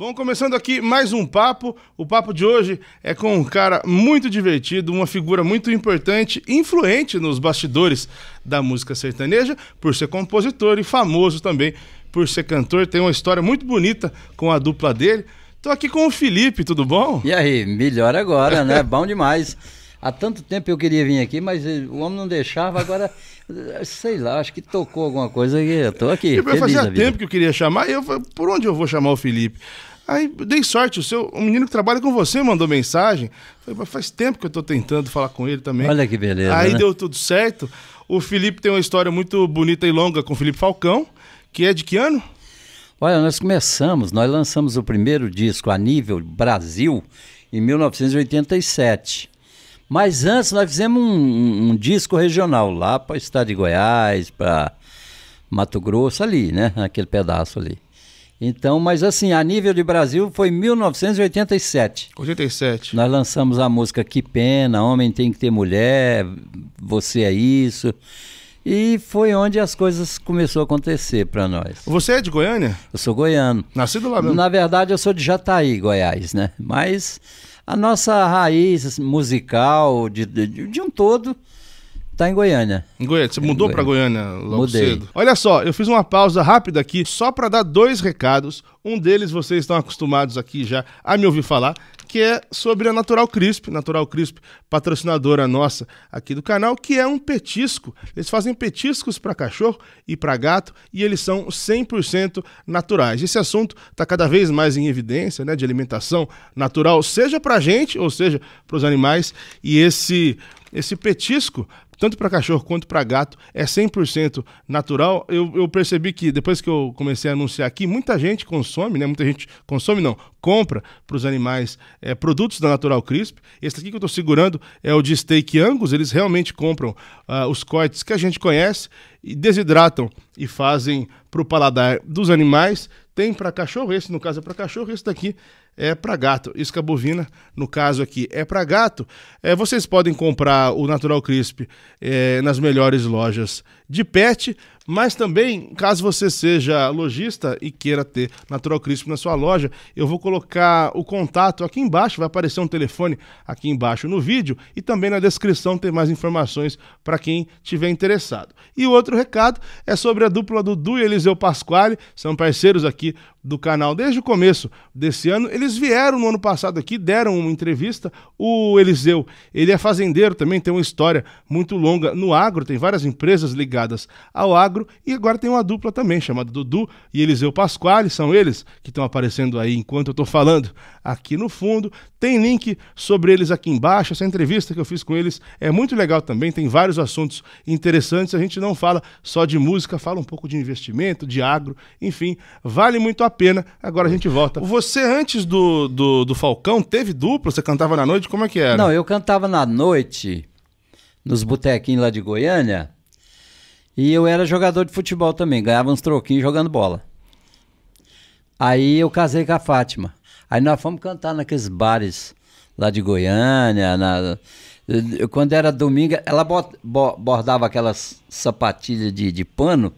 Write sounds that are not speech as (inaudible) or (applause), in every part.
Bom, começando aqui mais um papo. O papo de hoje é com um cara muito divertido, uma figura muito importante, influente nos bastidores da música sertaneja, por ser compositor e famoso também por ser cantor. Tem uma história muito bonita com a dupla dele. Tô aqui com o Felipe, tudo bom? E aí, melhor agora, né? (laughs) bom demais. Há tanto tempo eu queria vir aqui, mas eh, o homem não deixava. Agora, eh, sei lá, acho que tocou alguma coisa e eu tô aqui. Eu fazia tempo que eu queria chamar. Eu, por onde eu vou chamar o Felipe? Aí dei sorte, o seu o menino que trabalha com você mandou mensagem. Falei, faz tempo que eu estou tentando falar com ele também. Olha que beleza. Aí né? deu tudo certo. O Felipe tem uma história muito bonita e longa com o Felipe Falcão, que é de que ano? Olha, nós começamos, nós lançamos o primeiro disco a nível Brasil em 1987. Mas antes nós fizemos um, um disco regional lá para o estado de Goiás, para Mato Grosso ali, né? Aquele pedaço ali. Então, mas assim, a nível de Brasil foi 1987. 87. Nós lançamos a música Que Pena, Homem Tem Que Ter Mulher, Você É Isso. E foi onde as coisas começaram a acontecer para nós. Você é de Goiânia? Eu sou goiano. Nascido lá mesmo? Na verdade, eu sou de Jataí, Goiás, né? Mas a nossa raiz musical de, de, de um todo tá em Goiânia. Em Goiânia. Você é mudou para Goiânia logo Mudei. cedo? Olha só, eu fiz uma pausa rápida aqui só para dar dois recados. Um deles vocês estão acostumados aqui já a me ouvir falar, que é sobre a Natural Crisp. Natural Crisp, patrocinadora nossa aqui do canal, que é um petisco. Eles fazem petiscos para cachorro e para gato e eles são 100% naturais. Esse assunto está cada vez mais em evidência, né, de alimentação natural, seja para gente ou seja para os animais. E esse esse petisco tanto para cachorro quanto para gato, é 100% natural. Eu, eu percebi que depois que eu comecei a anunciar aqui, muita gente consome, né? Muita gente consome, não, compra para os animais é, produtos da Natural Crisp. Esse aqui que eu estou segurando é o de steak Angus, eles realmente compram uh, os cortes que a gente conhece e desidratam e fazem para o paladar dos animais, tem para cachorro, esse no caso é para cachorro, esse daqui é para gato. Isca bovina, no caso aqui, é para gato. É, vocês podem comprar o Natural Crisp é, nas melhores lojas de pet, mas também, caso você seja lojista e queira ter Natural Crisp na sua loja, eu vou colocar o contato aqui embaixo, vai aparecer um telefone aqui embaixo no vídeo e também na descrição tem mais informações para quem tiver interessado. E outro recado é sobre a dupla Dudu e Eliseu Pasquale, são parceiros aqui do canal desde o começo desse ano. Eles vieram no ano passado aqui, deram uma entrevista. O Eliseu, ele é fazendeiro também, tem uma história muito longa no agro, tem várias empresas ligadas ao agro Magro e agora tem uma dupla também chamada Dudu e Eliseu Pasquale, são eles que estão aparecendo aí enquanto eu estou falando aqui no fundo. Tem link sobre eles aqui embaixo, essa entrevista que eu fiz com eles é muito legal também, tem vários assuntos interessantes, a gente não fala só de música, fala um pouco de investimento, de agro, enfim, vale muito a pena. Agora a gente volta. Você antes do, do, do Falcão teve dupla? Você cantava na noite? Como é que era? Não, eu cantava na noite nos botequinhos lá de Goiânia. E eu era jogador de futebol também, ganhava uns troquinhos jogando bola. Aí eu casei com a Fátima. Aí nós fomos cantar naqueles bares lá de Goiânia. Na... Quando era domingo, ela bordava aquelas sapatilhas de, de pano.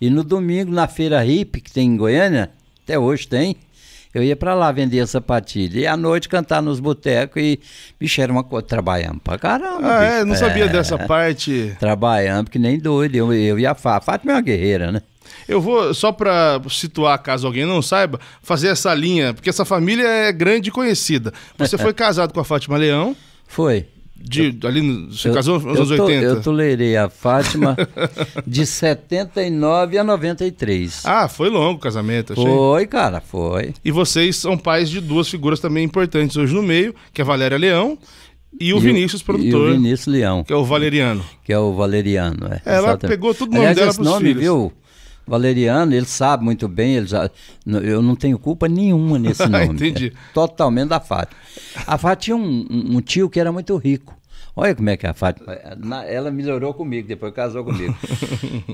E no domingo, na feira hippie que tem em Goiânia, até hoje tem, eu ia para lá vender sapatilha. E à noite cantar nos botecos e, bicho, era uma coisa. Trabalhando pra caramba. Ah, bicho. é? Não sabia é. dessa parte. (laughs) Trabalhando, que nem doido. Eu, eu e a Fátima. Fátima é uma guerreira, né? Eu vou, só para situar, caso alguém não saiba, fazer essa linha, porque essa família é grande e conhecida. Você (laughs) foi casado com a Fátima Leão. Foi. De, eu, ali no, você eu, casou nos anos 80? Eu tolerei a Fátima (laughs) de 79 a 93. Ah, foi longo o casamento, achei. Foi, cara, foi. E vocês são pais de duas figuras também importantes hoje no meio, que é a Valéria Leão e o e Vinícius, produtor. E o Vinícius Leão. Que é o Valeriano. Que é o Valeriano, é. ela pegou tudo o nome Aliás, dela esse nome, filhos. viu? Valeriano, ele sabe muito bem, ele já, eu não tenho culpa nenhuma nesse (laughs) ah, nome. Entendi. É totalmente da Fátima. A Fátima tinha um, um, tio que era muito rico. Olha como é que é a Fátima. Ela melhorou comigo, depois casou comigo.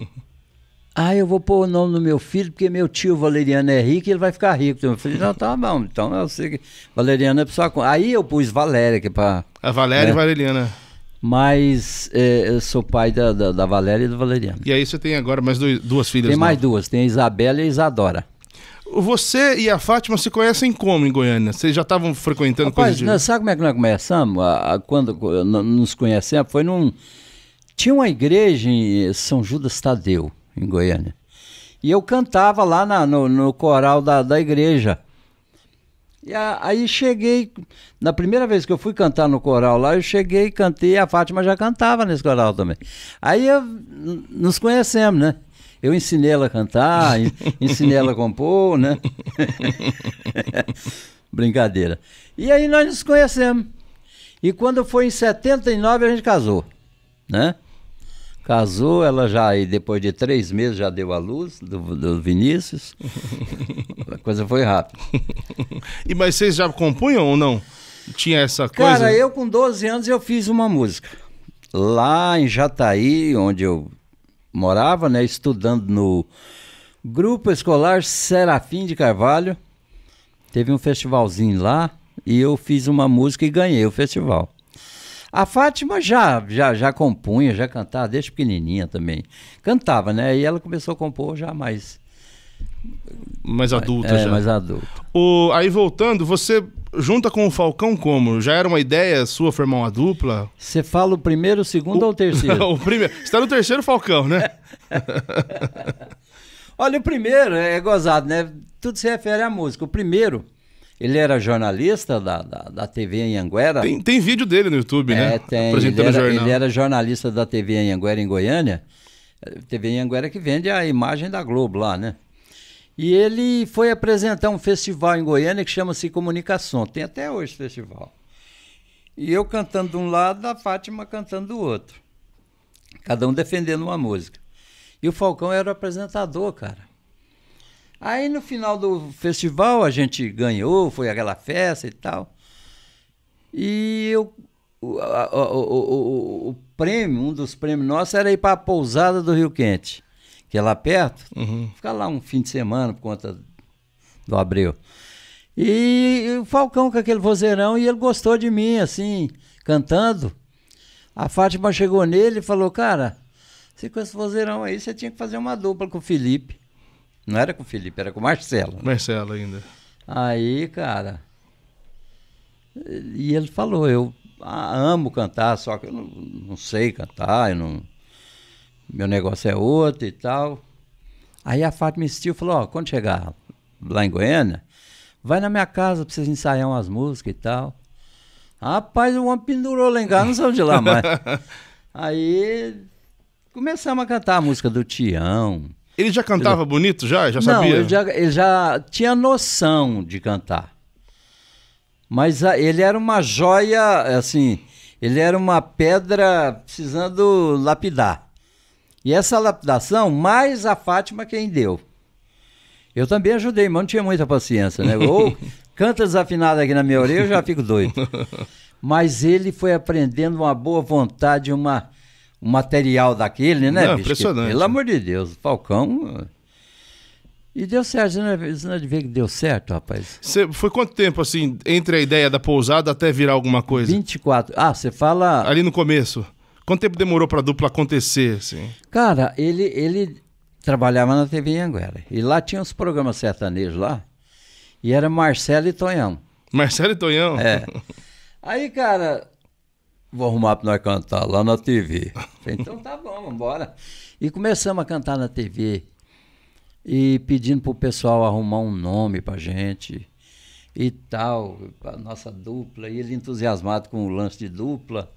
(laughs) ah, eu vou pôr o nome do meu filho, porque meu tio Valeriano é rico e ele vai ficar rico. Então, eu falei, não, tá bom, então eu sei que Valeriano é pessoal. Aí eu pus Valéria, aqui pra. A Valéria né? e Valeriana. Mas é, eu sou pai da, da, da, Valéria e do Valeriano. E aí você tem agora mais dois, duas filhas? Tem né? mais duas, tem a Isabela e a Isadora. Você e a Fátima se conhecem como em Goiânia? Vocês já estavam frequentando Rapaz, coisas de... sabe como é que nós começamos? A, a, quando nos conhecemos, foi num... Tinha uma igreja em São Judas Tadeu, em Goiânia. E eu cantava lá na, no, no coral da, da igreja. E a, aí cheguei, na primeira vez que eu fui cantar no coral lá, eu cheguei e cantei, a Fátima já cantava nesse coral também. Aí eu, nos conhecemos, né? Eu ensinei ela a cantar, (laughs) ensinei ela a compor, né? (laughs) Brincadeira. E aí nós nos conhecemos. E quando foi em 79 a gente casou, né? Casou, ela já, e depois de três meses, já deu a luz do, do Vinícius. (laughs) a coisa foi rápida. e mas vocês já compunham ou não? Tinha essa coisa? Cara, eu com 12 anos eu fiz uma música. Lá em Jataí, onde eu morava, né? Estudando no Grupo Escolar Serafim de Carvalho. Teve um festivalzinho lá e eu fiz uma música e ganhei o festival. A Fátima já, já, já compunha, já cantava desde pequenininha também. Cantava, né? E ela começou a compor já mais mais adulta é, já. mais adulta. O, aí voltando, você junta com o Falcão como? Já era uma ideia sua formar uma dupla? Você fala o primeiro, o segundo o... ou o terceiro? (laughs) o primeiro. Você está no terceiro Falcão, né? (laughs) Olha, o primeiro é gozado, né? Tudo se refere à música. O primeiro ele era jornalista da, da, da TV em Anguera. Tem, tem vídeo dele no YouTube, né? é, né? Tem. Ele era, jornal. ele era jornalista da TV em Anguera, em Goiânia. É, TV em Anguera que vende a imagem da Globo lá, né? E ele foi apresentar um festival em Goiânia que chama-se Comunicação. Tem até hoje festival. E eu cantando de um lado, a Fátima cantando do outro. Cada um defendendo uma música. E o Falcão era o apresentador, cara. Aí no final do festival a gente ganhou, foi aquela festa e tal. E eu, o, o, o, o prêmio, um dos prêmios nossos era ir para a pousada do Rio Quente, que é lá perto. Uhum. Ficar lá um fim de semana por conta do Abreu. E, e o Falcão com aquele vozeirão, e ele gostou de mim, assim, cantando. A Fátima chegou nele e falou, cara, se com esse vozeirão aí, você tinha que fazer uma dupla com o Felipe. Não era com o Felipe, era com o Marcelo. Marcelo ainda. Aí, cara. E ele falou, eu amo cantar, só que eu não, não sei cantar, eu não, meu negócio é outro e tal. Aí a Fátima insistiu, falou, ó, quando chegar lá em Goiânia, vai na minha casa pra vocês ensaiar umas músicas e tal. Rapaz, o homem pendurou lá em casa, não sou de lá mais. (laughs) Aí começamos a cantar a música do Tião, ele já cantava ele... bonito já? Já sabia? Não, ele já, ele já tinha noção de cantar. Mas a, ah, ele era uma joia, assim, ele era uma pedra precisando lapidar. E essa lapidação, mais a Fátima quem deu. Eu também ajudei, mas não tinha muita paciência, né? Ou (laughs) canta desafinado aqui na minha orelha, eu já fico doido. (laughs) Mas ele foi aprendendo uma boa vontade, uma o material daquele, né, Não, bicho? Impressionante. Que, pelo amor de Deus, o Falcão. E deu certo, você não é, é de ver que deu certo, rapaz. Cê, foi quanto tempo, assim, entre a ideia da pousada até virar alguma coisa? 24. Ah, você fala. Ali no começo. Quanto tempo demorou para dupla acontecer, assim? Cara, ele, ele trabalhava na TV Anguera. E lá tinha uns programas sertanejos lá. E era Marcelo e Tonhão. Marcelo e Tonhão? É. (laughs) Aí, cara, Vou arrumar para nós cantar lá na TV. Falei, (laughs) então tá bom, vamos embora. E começamos a cantar na TV. E pedindo pro pessoal arrumar um nome pra gente e tal, a nossa dupla, e ele entusiasmado com o lance de dupla.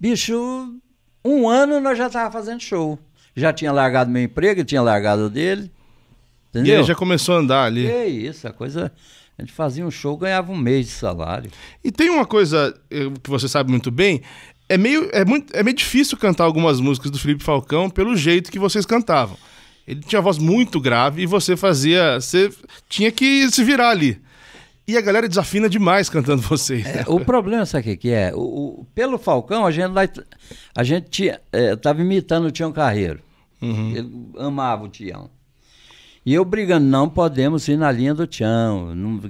Bicho, um ano nós já tava fazendo show. Já tinha largado meu emprego, tinha largado dele. Entendeu? E aí já começou a andar ali. É isso, a coisa a gente fazia um show, ganhava um mês de salário. E tem uma coisa eh, que você sabe muito bem, é meio, é muito, é meio difícil cantar algumas músicas do Felipe Falcão pelo jeito que vocês cantavam. Ele tinha voz muito grave e você fazia, você tinha que se virar ali. E a galera desafina demais cantando (laughs) vocês. É, o problema, sabe o que é? O, o, pelo Falcão, a gente, a gente tinha, é, tava imitando o Tião Carreiro. Uhum. Ele amava o Tião. E eu brigando, não podemos ir na linha do Tião. Não,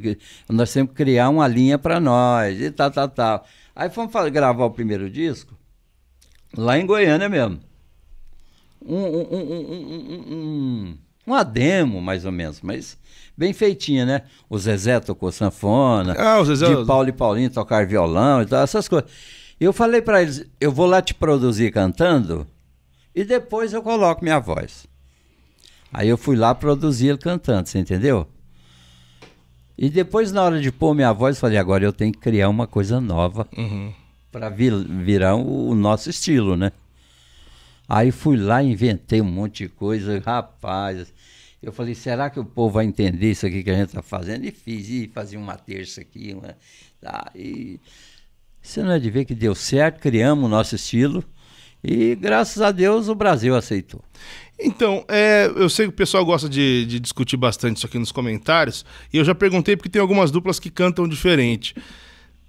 nós temos que criar uma linha para nós e tal, tal, tal. Aí fomos gravar o primeiro disco, lá em Goiânia mesmo. Um, um, um, uma demo, mais ou menos, mas bem feitinha, né? O Zezé tocou sanfona, ah, o Zezé... de Paulo e Paulinho tocar violão e tal, essas coisas. Eu falei para eles, eu vou lá te produzir cantando e depois eu coloco minha voz. Aí eu fui lá produzir ele cantando, você entendeu? E depois, na hora de pôr minha voz, falei, agora eu tenho que criar uma coisa nova uhum. para vir, virar o, o nosso estilo, né? Aí fui lá, inventei um monte de coisa, rapaz. Eu falei, será que o povo vai entender isso aqui que a gente está fazendo? E fiz, e fazia uma terça aqui, uma, tá, e você não é de ver que deu certo, criamos o nosso estilo. E graças a Deus o Brasil aceitou. Então, é, eu sei que o pessoal gosta de, de, discutir bastante isso aqui nos comentários, e eu já perguntei porque tem algumas duplas que cantam diferente.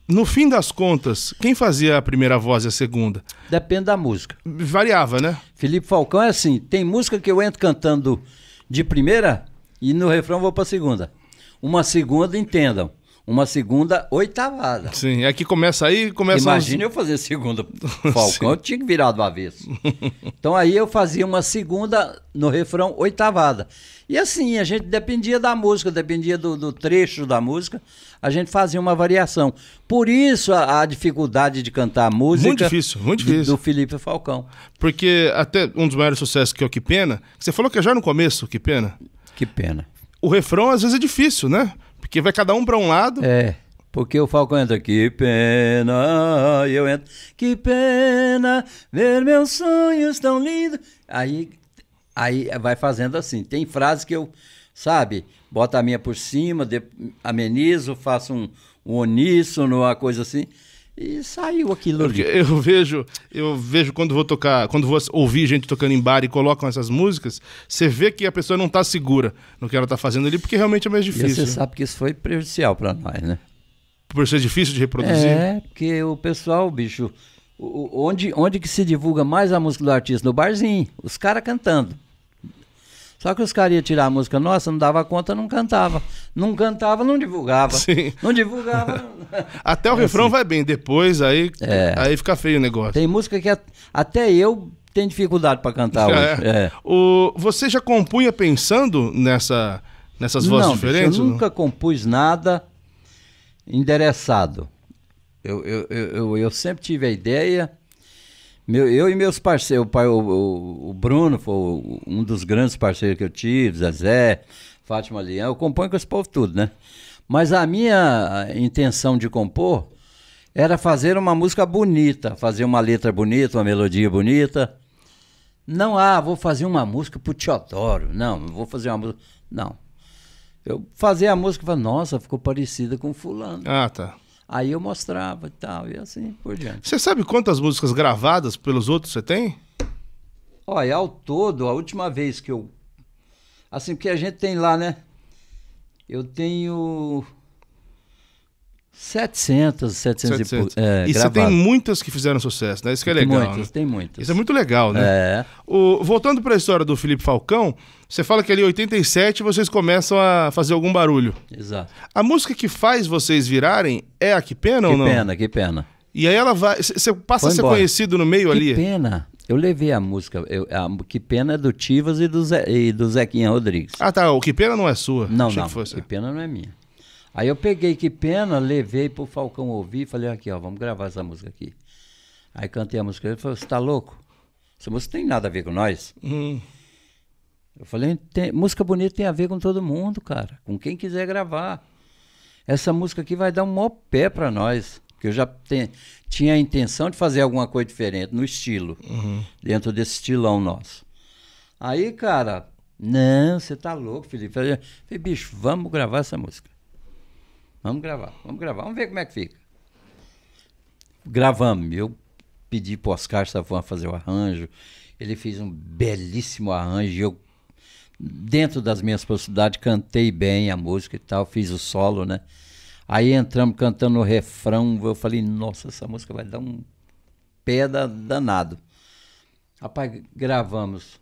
No fim das contas, quem fazia a primeira voz e a segunda? Depende da música. Variava, né? Felipe Falcão é assim: tem música que eu entro cantando de primeira e no refrão vou para segunda. Uma segunda, entendam uma segunda oitavada. Sim, é que começa aí, começa... Imagina uns... eu fazer segunda (laughs) Falcão, eu tinha que virar do avesso. então aí eu fazia uma segunda no refrão oitavada. E assim, a gente dependia da música, dependia do, do trecho da música, a gente fazia uma variação. Por isso a, a dificuldade de cantar a música... Muito difícil, muito difícil. Do, do Felipe Falcão. Porque até um dos maiores sucessos que é o Que Pena, você falou que é já no começo, Que Pena. Que Pena. O refrão às vezes é difícil, né? Porque vai cada um para um lado. É. Porque o Falcão entra, que pena, e eu entro, que pena, ver meus sonhos tão lindos. Aí, aí vai fazendo assim. Tem frases que eu, sabe, boto a minha por cima, de, amenizo, faço um, um uníssono, uma coisa assim. E saiu aquilo ali. Eu (laughs) vejo, eu vejo quando vou tocar, quando vou ouvir gente tocando em bar e colocam essas músicas, você vê que a pessoa não está segura no que ela está fazendo ali, porque realmente é mais difícil. E você né? sabe que isso foi prejudicial para nós, né? Por ser difícil de reproduzir? É, porque o pessoal, bicho, onde, onde que se divulga mais a música do artista? No barzinho, os caras cantando. Só que os caras iam tirar a música nossa, não dava conta, não cantava. Não cantava, não divulgava. Sim. Não divulgava. (laughs) até o é refrão assim. vai bem, depois aí, é. aí fica feio o negócio. Tem música que até eu tenho dificuldade para cantar é. hoje. É. O, você já compunha pensando nessa, nessas vozes não, diferentes? Eu nunca não? compus nada endereçado. Eu, eu, eu, eu, eu sempre tive a ideia meu, eu e meus parceiros, o, pai, o, o, Bruno foi um dos grandes parceiros que eu tive, Zezé, Fátima Leão, eu componho com esse povo tudo, né? Mas a minha intenção de compor era fazer uma música bonita, fazer uma letra bonita, uma melodia bonita. Não, ah, vou fazer uma música pro Teodoro. Não, vou fazer uma música. Não. Eu fazia a música e falava, nossa, ficou parecida com fulano. Ah, tá. Aí eu mostrava e tal, e assim por diante. Você sabe quantas músicas gravadas pelos outros você tem? Olha, ao todo, a última vez que eu. Assim, porque a gente tem lá, né? Eu tenho 700, 700, 700. e pouco. É, e gravado. você tem muitas que fizeram sucesso, né? Isso que é tem legal. Muitas, né? Tem muitas. Isso é muito legal, né? É. O, voltando para a história do Felipe Falcão, você fala que ali em 87 vocês começam a fazer algum barulho. Exato. A música que faz vocês virarem é a Que Pena que ou não? Que Pena, Que Pena. E aí ela vai. Você passa Foi a ser embora. conhecido no meio que ali? Que Pena. Eu levei a música. Eu, a, que pena é do Tivas e do, e do Zequinha Rodrigues. Ah, tá. O Que Pena não é sua. Não, Achei não. Que, fosse. que Pena não é minha. Aí eu peguei que pena, levei pro Falcão ouvir, falei aqui, ó, vamos gravar essa música aqui. Aí cantei a música, ele falou, você tá louco? Essa música tem nada a ver com nós. Hum. Eu falei, música bonita tem a ver com todo mundo, cara, com quem quiser gravar. Essa música aqui vai dar um mó pé para nós, porque eu já tinha a intenção de fazer alguma coisa diferente no estilo, uhum. dentro desse estilão nosso. Aí, cara, não, você tá louco, Felipe. Eu falei, bicho, vamos gravar essa música. Vamos gravar, vamos gravar, vamos ver como é que fica. Gravamos. Eu pedi para o Oscar Savão fazer o arranjo. Ele fez um belíssimo arranjo. Eu, dentro das minhas possibilidades, cantei bem a música e tal, fiz o solo, né? Aí entramos cantando o refrão. Eu falei, nossa, essa música vai dar um pé danado. Rapaz, gravamos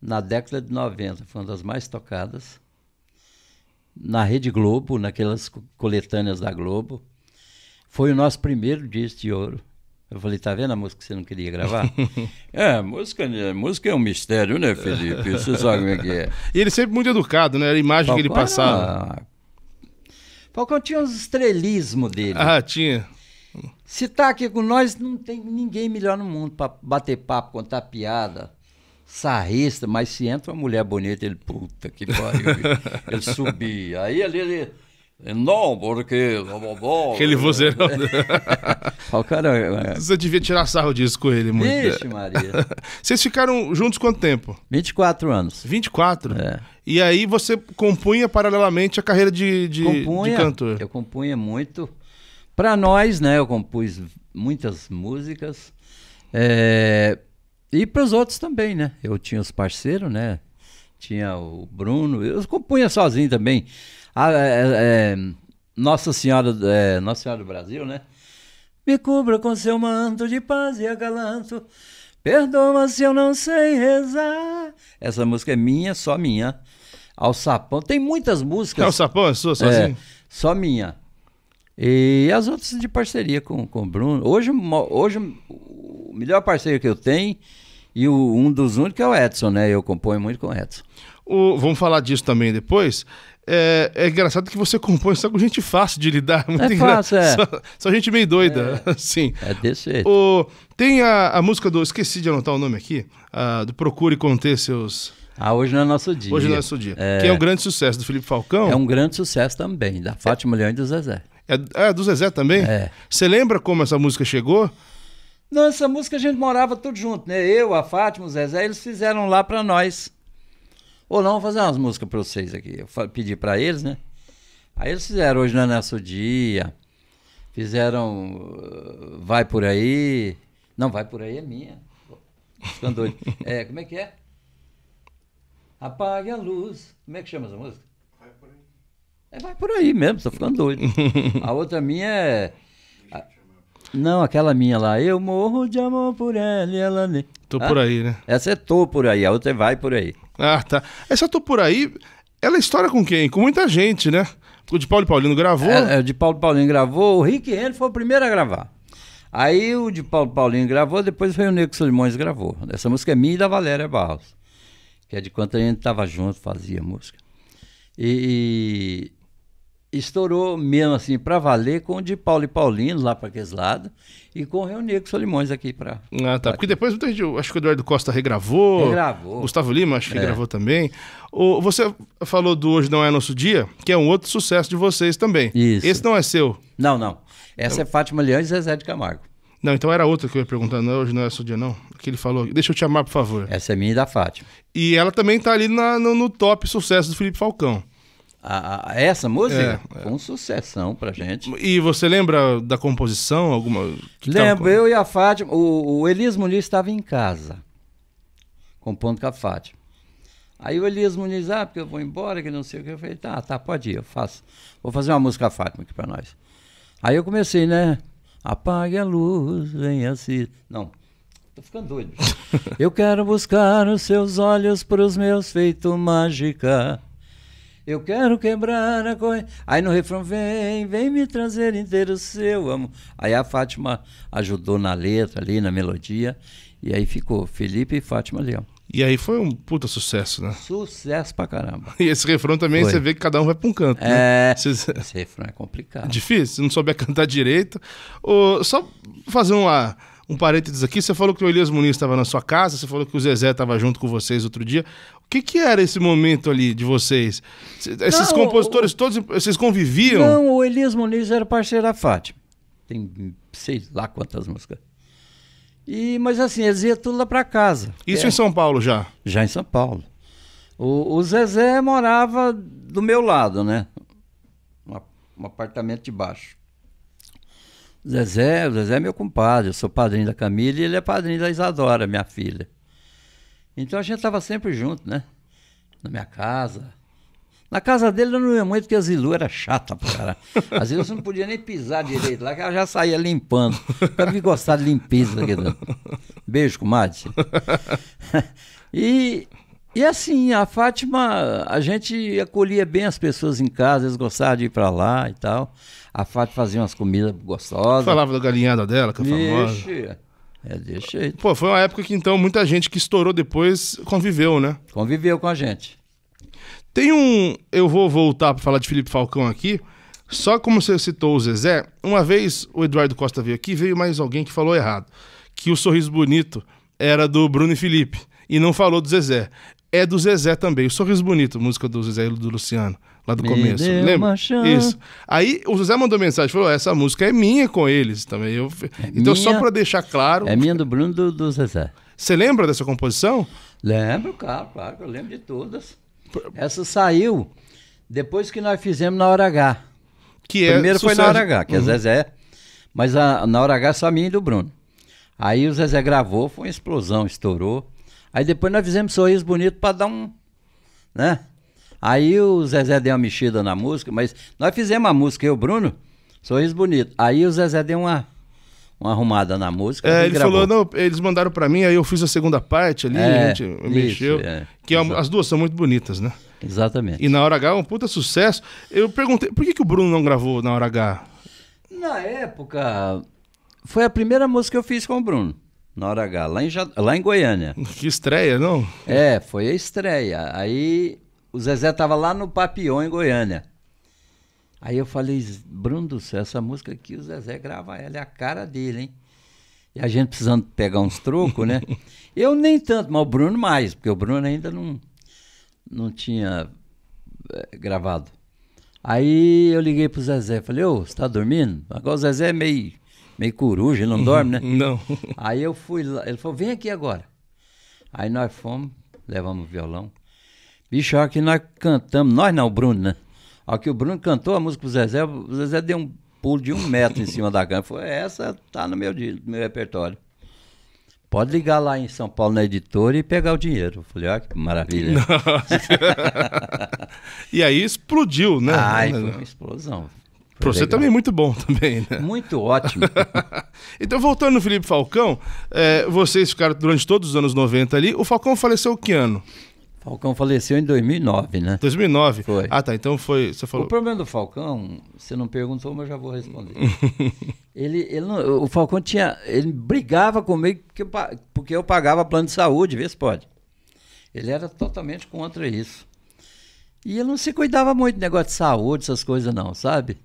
na década de 90, foi uma das mais tocadas na Rede Globo, naquelas coletâneas da Globo. Foi o nosso primeiro disco de ouro. Eu falei, tá vendo a música que você não queria gravar? (laughs) é, música, né, música é um mistério, né, Felipe? Você (laughs) sabe como é que é. E ele sempre muito educado, né? Era a imagem Falcão que ele passava. Era... Ah, Falcão tinha uns estrelismo dele. Ah, tinha. Se tá aqui com nós, não tem ninguém melhor no mundo para bater papo, contar piada sarrista, mas se entra uma mulher bonita, ele, puta que pariu, (laughs) ele subia. Aí ali ele, não, porque. Aquele vozeirão. (laughs) oh, caramba. É, é. Você devia tirar sarro disso com ele, muito. Vixe, Maria. (laughs) Vocês ficaram juntos quanto tempo? 24 anos. 24? É. E aí você compunha paralelamente a carreira de, de, compunha, de cantor? Eu compunha muito. Para nós, né? Eu compus muitas músicas. É, e para os outros também, né? Eu tinha os parceiros, né? Tinha o Bruno, eu compunha sozinho também. A, ah, é, é, é, Nossa Senhora, Nossa Senhora do Brasil, né? Me cubra com seu manto de paz e agalanto. Perdoa se eu não sei rezar. Essa música é minha, só minha. Ao sapão. Tem muitas músicas. Ao sapão é sua, sozinho? É, só minha. E as outras de parceria com, com o Bruno. Hoje, hoje, o melhor parceiro que eu tenho e o, um dos únicos é o Edson, né? Eu componho muito com o Edson. O, vamos falar disso também depois. É, é, engraçado que você (laughs) compõe só com gente fácil de lidar. É muito é fácil, é. Só, só, gente meio doida, é, (laughs) assim. É desse jeito. O, tem a, a, música do... Esqueci de anotar o nome aqui. A, do Procure Conter Seus... Ah, hoje não é nosso dia. Hoje não é nosso dia. É... Que é um grande sucesso do Felipe Falcão. É um grande sucesso também, da Fátima é... Leão e do Zezé. É, é do Zezé também? É. Você lembra como essa música chegou? Não, essa música a gente morava tudo junto, né? Eu, a Fátima, o Zezé, eles fizeram lá para nós. Ou não, vou fazer umas músicas para vocês aqui. Eu pedi para eles, né? Aí eles fizeram Hoje Não é Nosso Dia, fizeram uh, Vai Por Aí. Não, Vai Por Aí é minha. Ficando é, como é que é? Apague a luz. Como é que chama essa música? É, vai por aí mesmo, tô ficando doido. a outra minha é. A... Não, aquela minha lá. Eu morro de amor por ela e ela. nem. Tô ah, por aí, né? Essa é tô por aí, a outra é vai por aí. Ah, tá. Essa tô por aí, ela é história com quem? Com muita gente, né? O de Paulo Paulino gravou. É, é, o de Paulo Paulino gravou, o Rick Henry foi o primeiro a gravar. Aí o de Paulo Paulino gravou, depois foi o Nego Solimões gravou. Essa música é minha e da Valéria Barros, que é de quando a gente tava junto, fazia música. E, estourou mesmo assim para valer com o de Paulo e Paulino lá para aqueles lados e com o Reunir com Solimões aqui para. Ah, tá. Pra... Porque depois muita gente, acho que o Eduardo Costa regravou. Regravou. Gustavo Lima, acho que é. gravou também. O, você falou do Hoje Não É Nosso Dia, que é um outro sucesso de vocês também. Isso. Esse não é seu? Não, não. Essa é, é Fátima Leão e Zezé de Camargo. Não, então era outra que eu ia perguntar. Não, é hoje não é seu dia, não. Que ele falou. Deixa eu te amar, por favor. Essa é minha e da Fátima. E ela também tá ali na, no, no top sucesso do Felipe Falcão a, a essa música é, foi uma é. sucessão pra gente. E você lembra da composição? alguma Lembro, tava... eu e a Fátima. O, o Elias Muniz estava em casa, compondo com a Fátima. Aí o Elias Muniz, ah, porque eu vou embora, que não sei o que. Eu falei, tá, tá, pode ir, eu faço. Vou fazer uma música Fátima aqui pra nós. Aí eu comecei, né? Apague a luz, venha se. Não. Tô ficando doido. (laughs) eu quero buscar os seus olhos pros meus feitos mágica. Eu quero quebrar a corrente. Aí no refrão, vem, vem me trazer inteiro seu amo. Aí a Fátima ajudou na letra ali, na melodia. E aí ficou Felipe e Fátima Leão. E aí foi um puta sucesso, né? Sucesso pra caramba. E esse refrão também foi. você vê que cada um vai pra um canto. Né? É. Né? Esse refrão é complicado. Difícil, Se não souber (laughs) cantar direito. só fazer uma, um parênteses aqui. Você falou que o Elias Muniz estava na sua casa, você falou que o Zezé estava junto com vocês outro dia. O que, que, era esse momento ali de vocês? Esses não, compositores o, todos, vocês conviviam? Não, o Elias Muniz era parceiro da Fátima. Tem sei lá quantas músicas. E, mas assim, eles iam tudo lá para casa. Isso é. em São Paulo já? Já em São Paulo. O, o Zezé morava do meu lado, né? Um, um apartamento de baixo. O Zezé, o Zezé é meu compadre, eu sou padrinho da Camila e ele é padrinho da Isadora, minha filha. Então a gente estava sempre junto, né? Na minha casa. Na casa dele eu não ia muito, porque a Zilu era chata pra caralho. Às vezes você não podia nem pisar direito lá, que ela já saía limpando. Pra me gostar de limpeza. Né? Beijo, comadre. (laughs) E, e assim, a Fátima, a gente acolhia bem as pessoas em casa, eles gostavam de ir pra lá e tal. A Fátima fazia umas comidas gostosas. Falava da galinhada dela, que é famosa. Ixi. É desse jeito. Pô, foi uma época que então muita gente que estourou depois conviveu, né? Conviveu com a gente. Tem um. Eu vou voltar para falar de Felipe Falcão aqui. Só como você citou o Zezé, uma vez o Eduardo Costa veio aqui, veio mais alguém que falou errado. Que o sorriso bonito era do Bruno e Felipe. E não falou do Zezé. É do Zezé também. O Sorriso Bonito, música do Zezé e do Luciano lá do Me começo. Lembra? Isso. Aí o José mandou mensagem, falou: essa música é minha com eles também. Eu... É então, minha... só para deixar claro. É minha do Bruno do, do Zezé. Você lembra dessa composição? Lembro, claro, claro, eu lembro de todas. Essa saiu depois que nós fizemos na hora H. Que é Primeiro sucesso... foi na hora H, que é uhum. é Zezé. Mas a, na hora H é só minha e do Bruno. Aí o Zezé gravou, foi uma explosão, estourou. Aí depois nós fizemos Sorriso Bonito para dar um. né? Aí o Zezé deu uma mexida na música, mas nós fizemos a música, eu e o Bruno, Sorriso Bonito. Aí o Zezé deu uma, uma arrumada na música. É, ele gravou. falou, não, eles mandaram para mim, aí eu fiz a segunda parte ali, é, a gente isso, mexeu. É, que é, as duas são muito bonitas, né? Exatamente. E na hora H é um puta sucesso. Eu perguntei, por que, que o Bruno não gravou na hora H? Na época, foi a primeira música que eu fiz com o Bruno. Na hora H, lá em, lá em Goiânia. (laughs) Que estreia, não? É, foi a estreia. Aí o Zezé tava lá no Papião, em Goiânia. Aí eu falei, Bruno do céu, essa música aqui o Zezé grava ela, é a cara dele, hein? E a gente precisando pegar uns trocos, né? (laughs) eu nem tanto, mas o Bruno mais, porque o Bruno ainda não, não tinha é, gravado. Aí eu liguei pro Zezé, falei, ô, você tá dormindo? Agora o Zezé é meio, meio coruja, ele não (laughs) dorme, né? Não. Aí eu fui lá, ele falou, vem aqui agora. Aí nós fomos, levamos o violão. Bicho, aqui nós cantamos, nós não, o Bruno, né? Aqui o Bruno cantou a música pro Zezé, o Zezé deu um pulo de um metro em cima da cama. Foi essa, tá no meu, no meu repertório. Pode ligar lá em São Paulo na editora e pegar o dinheiro. Eu falei, olha que maravilha. e aí explodiu, né? Ai, foi uma explosão. Para você também muito bom também, né? Muito ótimo. (laughs) então, voltando no Felipe Falcão, é, vocês ficaram durante todos os anos 90 ali. O Falcão faleceu que ano? Falcão faleceu em 2009, né? 2009? Foi. Ah, tá. Então foi. Você falou. O problema do Falcão, você não perguntou, mas eu já vou responder. (laughs) ele, ele não, o Falcão tinha. Ele brigava comigo porque eu, porque eu pagava plano de saúde, vê se pode. Ele era totalmente contra isso. E ele não se cuidava muito do negócio de saúde, essas coisas, não, sabe?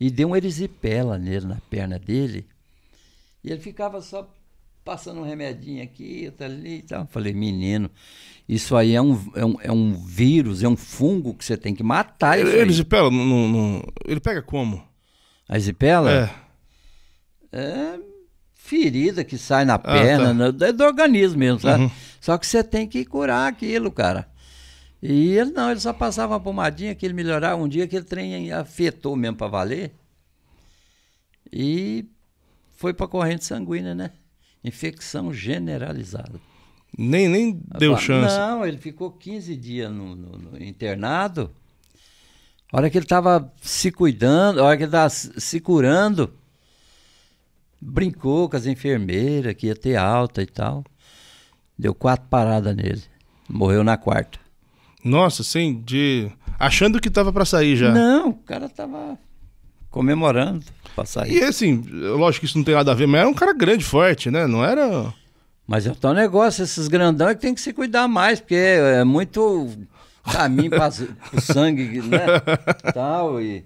E deu um erisipela nele, na perna dele. E ele ficava só passando um remedinho aqui, outro ali e tal. Falei, menino, isso aí é um, é um, é um vírus, é um fungo que você tem que matar. Ele, ele zipela, não, ele pega como? A zipela? É. É ferida que sai na ah, tá. perna, tá. é do organismo mesmo, sabe? Uhum. Só que você tem que curar aquilo, cara. E ele não, ele só passava uma pomadinha que ele melhorava um dia que ele trem afetou mesmo para valer. E foi para corrente sanguínea, né? Infecção generalizada. Nem, nem deu chance. Não, ele ficou 15 dias no, no, no internado. A hora que ele estava se cuidando, a hora que ele estava se curando, brincou com as enfermeiras, que ia ter alta e tal. Deu quatro paradas nele. Morreu na quarta. Nossa, sim, de. Achando que estava para sair já. Não, o cara estava comemorando. Passar E assim, lógico que isso não tem nada a ver, mas era um cara grande, forte, né? Não era. Mas é o tal negócio, esses grandão é que tem que se cuidar mais, porque é muito caminho para (laughs) o sangue, né? (laughs) Tal, e...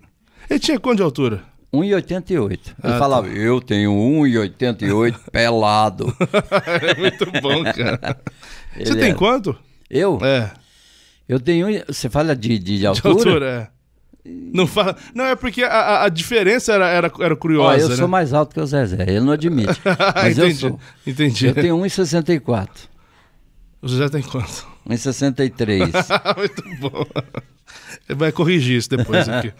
Ele tinha quanto de altura? 1,88. Ele ah, falava, tá. eu tenho 1,88 (laughs) pelado. é muito bom, cara. Você tem era... quanto? Eu? É. Eu tenho. Você fala de, de, de altura? De altura, é. Não fala. Não, é porque a, a diferença era, era, era curiosa. Ó, eu né? sou mais alto que o Zezé, ele não admite. (laughs) Mas entendi, eu sou. Entendi. Eu tenho 1,64. O Zezé tem quanto? 1,63. (laughs) Muito bom. Vai corrigir isso depois aqui.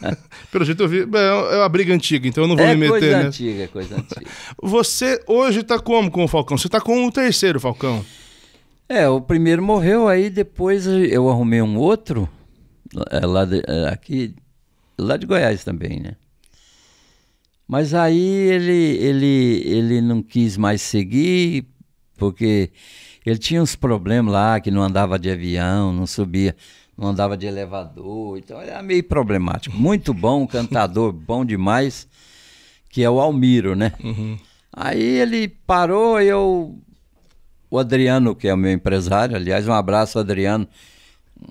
(laughs) Pelo jeito eu vi. É, é uma briga antiga, então eu não vou é me meter. Coisa né? antiga, é coisa antiga. Você hoje tá como com o Falcão? Você tá com o terceiro Falcão? É, o primeiro morreu, aí depois eu arrumei um outro. É lá de, é, aqui, lá de Goiás também, né? Mas aí ele, ele, ele não quis mais seguir, porque ele tinha uns problemas lá, que não andava de avião, não subia, não andava de elevador, então era meio problemático. Muito bom, cantador (laughs) bom demais, que é o Almiro, né? Uhum. Aí ele parou, eu. O Adriano, que é o meu empresário, aliás, um abraço, Adriano.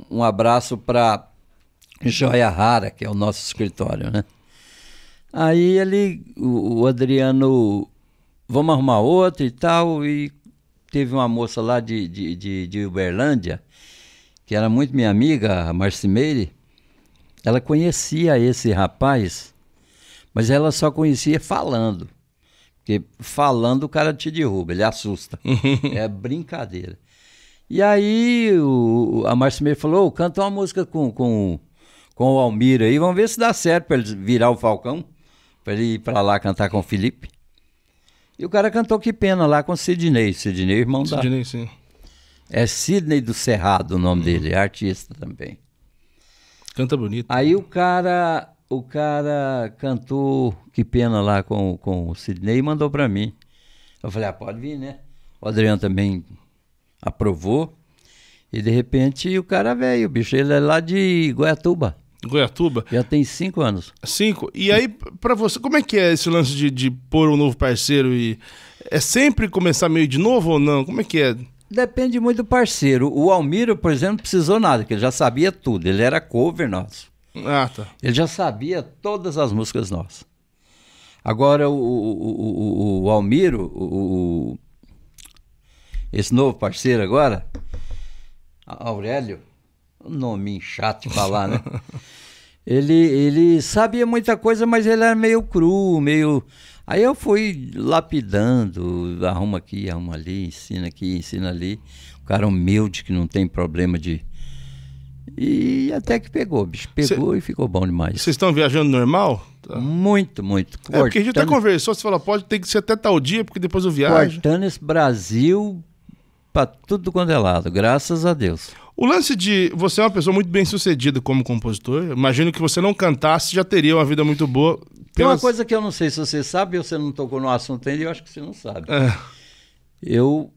Um abraço para joia rara, que é o nosso escritório, né? Aí ele, o, o Adriano, vamos arrumar outro e tal, e teve uma moça lá de, de, de, de Uberlândia, que era muito minha amiga, a Marcimeire, ela conhecia esse rapaz, mas ela só conhecia falando. Porque falando o cara te derruba, ele assusta. (laughs) é brincadeira. E aí o, a Marcimeire falou, oh, canta uma música com, com com o Almir aí. Vamos ver se dá certo para ele virar o Falcão, para ele ir para lá cantar com o Felipe. E o cara cantou Que Pena lá com o Sidney. Sidney, é irmão Sidney, da. Sidney, sim. É Sidney do Cerrado o nome hum. dele, é artista também. Canta bonito. Aí o cara, o cara cantou Que Pena lá com, com o Sidney e mandou para mim. Eu falei, ah, pode vir, né? O Adriano também aprovou. E de repente o cara veio, o bicho, ele é lá de Goiatuba. Goiatuba. Já tem cinco anos. Cinco. E aí, para você, como é que é esse lance de, de pôr um novo parceiro e. É sempre começar meio de novo ou não? Como é que é? Depende muito do parceiro. O Almiro, por exemplo, não precisou nada, porque ele já sabia tudo. Ele era cover nosso. Ah, tá. Ele já sabia todas as músicas nossas. Agora, o, o, o, o Almiro, o, esse novo parceiro agora, Aurélio, um nome chato de falar, né? (laughs) ele, ele sabia muita coisa, mas ele era meio cru, meio. Aí eu fui lapidando, arruma aqui, arruma ali, ensina aqui, ensina ali. O cara humilde que não tem problema de. E até que pegou, bicho. Pegou Cê... e ficou bom demais. Vocês estão viajando normal? Tá. Muito, muito. É porque a gente até conversou, você falou pode ter que ser até tal dia, porque depois eu viajo. Cortando esse Brasil para tudo quanto é lado, graças a Deus. O lance de você é uma pessoa muito bem sucedida como compositor. Imagino que você não cantasse já teria uma vida muito boa. Pelas... Tem uma coisa que eu não sei se você sabe, ou você não tocou no assunto ainda, eu acho que você não sabe. É. Eu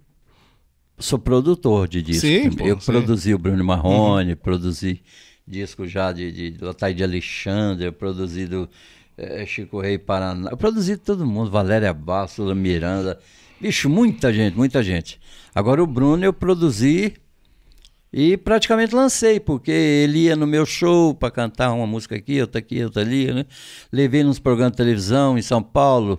sou produtor de discos. Sim, pô, eu sim. produzi o Bruno Marrone, uhum. produzi disco já de, de, de de Alexandre, produzi do é, Chico Rei Paraná. Eu produzi todo mundo, Valéria Bássula, Miranda. Bicho, muita gente, muita gente. Agora o Bruno eu produzi e praticamente lancei, porque ele ia no meu show para cantar uma música aqui, outra aqui, outra ali, né? Levei nos programas de televisão em São Paulo,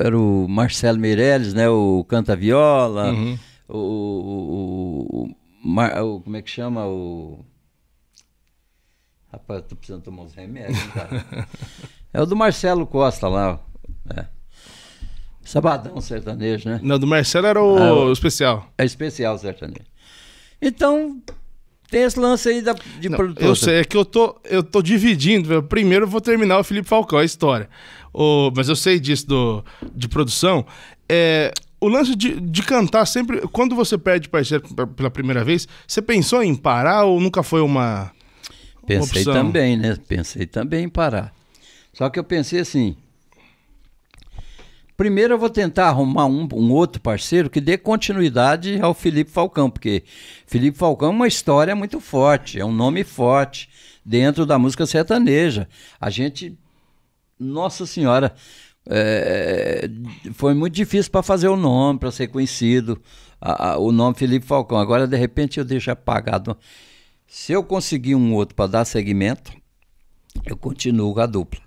era o Marcelo Meirelles, né? O Canta Viola, uhum. o, o, o, o, Como é que chama? O. Rapaz, tô precisando tomar uns remédios, cara. (laughs) é o do Marcelo Costa lá. Né? Sabadão sertanejo, né? Não, do Marcelo era o, ah, o especial. É especial sertanejo. Então, tem esse lance aí da, de Não, produtor. Eu sei, é que eu tô, eu tô dividindo. Eu primeiro eu vou terminar o Felipe Falcão, a história. O, mas eu sei disso do, de produção. É, o lance de, de cantar sempre. Quando você perde parceiro pela primeira vez, você pensou em parar ou nunca foi uma. Pensei também, né? Pensei também em parar. Só que eu pensei assim: Primeiro eu vou tentar arrumar um, um, outro parceiro que dê continuidade ao Felipe Falcão, porque Felipe Falcão é uma história muito forte, é um nome forte dentro da música sertaneja. A gente, nossa senhora, é, foi muito difícil para fazer o nome, para ser conhecido, a, a, o nome Felipe Falcão. Agora, de repente, eu deixo apagado. Se eu conseguir um outro para dar segmento, eu continuo com a dupla.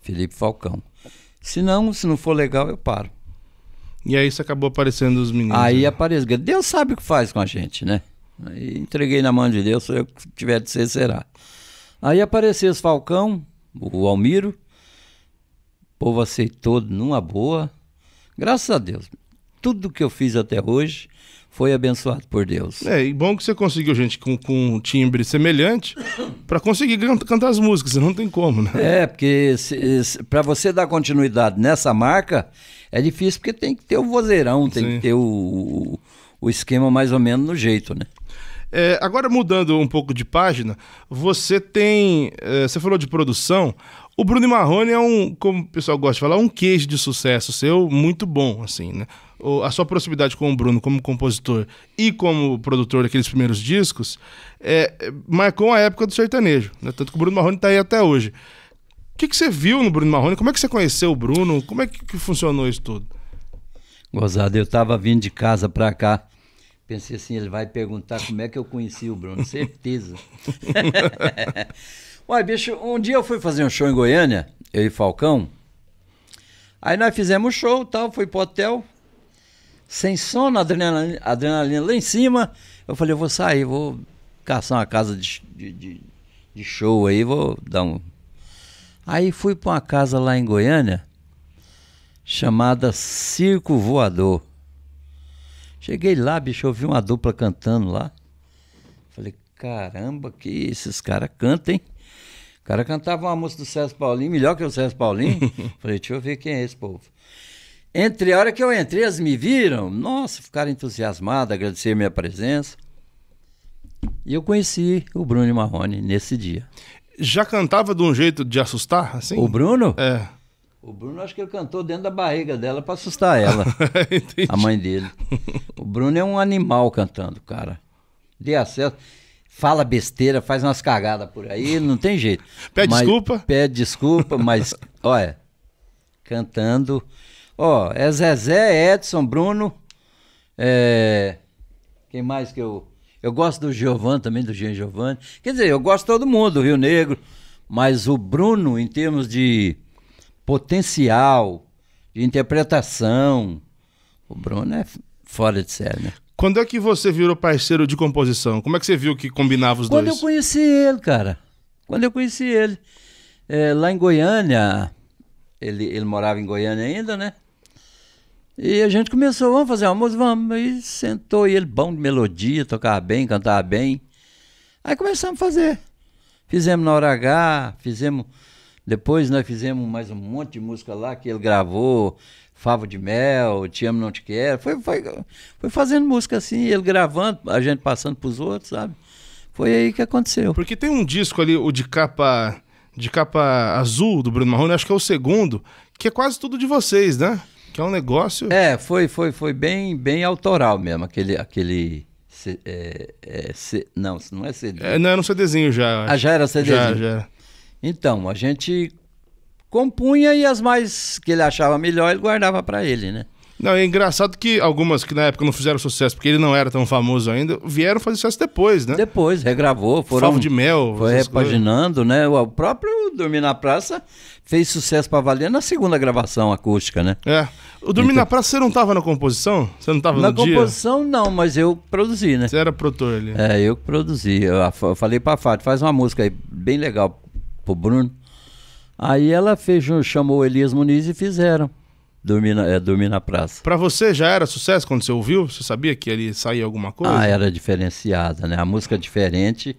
Felipe Falcão. Se não, se não for legal, eu paro. E aí isso acabou aparecendo os meninos. Aí né? aparece. Deus sabe o que faz com a gente, né? Aí entreguei na mão de Deus, se eu tiver de ser, será. Aí apareceu os Falcão, o Almiro. O povo aceitou numa boa. Graças a Deus. Tudo que eu fiz até hoje foi abençoado por Deus. É, e bom que você conseguiu, gente, com, com um timbre semelhante para conseguir cantar, as músicas, não tem como, né? É, porque para você dar continuidade nessa marca é difícil porque tem que ter o vozeirão, tem Sim. que ter o, o, o, esquema mais ou menos no jeito, né? É, agora mudando um pouco de página, você tem. É, você falou de produção. O Bruno Marrone é um, como o pessoal gosta de falar, um queijo de sucesso seu muito bom, assim, né? a sua proximidade com o Bruno como compositor e como produtor daqueles primeiros discos é, marcou a época do sertanejo. Né? Tanto que o Bruno Marrone está aí até hoje. O que, que você viu no Bruno Marrone? Como é que você conheceu o Bruno? Como é que, que funcionou isso tudo? Gozado, eu estava vindo de casa para cá. Pensei assim, ele vai perguntar como é que eu conheci o Bruno. Certeza. Olha, (laughs) bicho, um dia eu fui fazer um show em Goiânia, eu e Falcão. Aí nós fizemos um show tal, fui pro hotel sem sono, adrenalina, adrenalina lá em cima. Eu falei, eu vou sair, vou caçar uma casa de, de, de show aí, vou dar um. Aí fui para uma casa lá em Goiânia, chamada Circo Voador. Cheguei lá, bicho, eu vi uma dupla cantando lá. Falei, caramba, que esses caras cantam, hein? O cara cantava uma música do César Paulinho, melhor que o César Paulinho. (laughs) Falei, deixa eu ver quem é esse povo. Entre a hora que eu entrei, elas me viram, nossa, ficaram entusiasmadas, agradeceram minha presença. E eu conheci o Bruno Marrone nesse dia. Já cantava de um jeito de assustar, assim? O Bruno? É. O Bruno acho que ele cantou dentro da barriga dela para assustar ela. (laughs) a mãe dele. O Bruno é um animal cantando, cara. De acesso. Fala besteira, faz umas cagadas por aí, não tem jeito. Pede mas, desculpa. Pede desculpa, mas, (laughs) olha, cantando Ó, é Zezé, Edson, Bruno. É... Quem mais que eu. Eu gosto do Giovanni também, do Jean Giovanni. Quer dizer, eu gosto de todo mundo, do Rio Negro. Mas o Bruno, em termos de potencial, de interpretação, o Bruno é fora de série, né? Quando é que você virou parceiro de composição? Como é que você viu que combinava os Quando dois? Quando eu conheci ele, cara. Quando eu conheci ele. É, lá em Goiânia, ele, ele morava em Goiânia ainda, né? E a gente começou, vamos fazer uma música, vamos. E sentou, e ele bom de melodia, tocava bem, cantava bem. Aí começamos a fazer. Fizemos na hora H, fizemos. Depois nós fizemos mais um monte de música lá que ele gravou, Favo de Mel, Te Amo Não Te Quero. Foi, foi, foi fazendo música assim, ele gravando, a gente passando pros outros, sabe? Foi aí que aconteceu. Porque tem um disco ali, o de capa. De capa azul do Bruno Marrone, acho que é o segundo, que é quase tudo de vocês, né? Que é um negócio. É, foi, foi, foi bem, bem autoral mesmo, aquele. aquele... C, é, é, c, não, não é CD. É, não, era um CDzinho já. Ah, já era CDzinho? Já, já. Então, a gente compunha e as mais que ele achava melhor ele guardava para ele, né? Não, é engraçado que algumas que na época não fizeram sucesso, porque ele não era tão famoso ainda, vieram fazer sucesso depois, né? Depois, regravou, foram. Favo de mel. Foi repaginando, coisas. né? O próprio Dormir na Praça fez sucesso pra valer na segunda gravação acústica, né? É. O Dormir então... na Praça, você não tava na composição? Você não tava na no dia? Na composição, não, mas eu produzi, né? Você era produtor ali. É, eu que produzi. Eu falei pra Fátima, faz uma música aí bem legal pro Bruno. Aí ela fez, chamou o Elias Muniz e fizeram dormir na, é, dormir na praça. Para você já era sucesso quando você ouviu? Você sabia que ele saía alguma coisa? Ah, era diferenciada, né? A música é diferente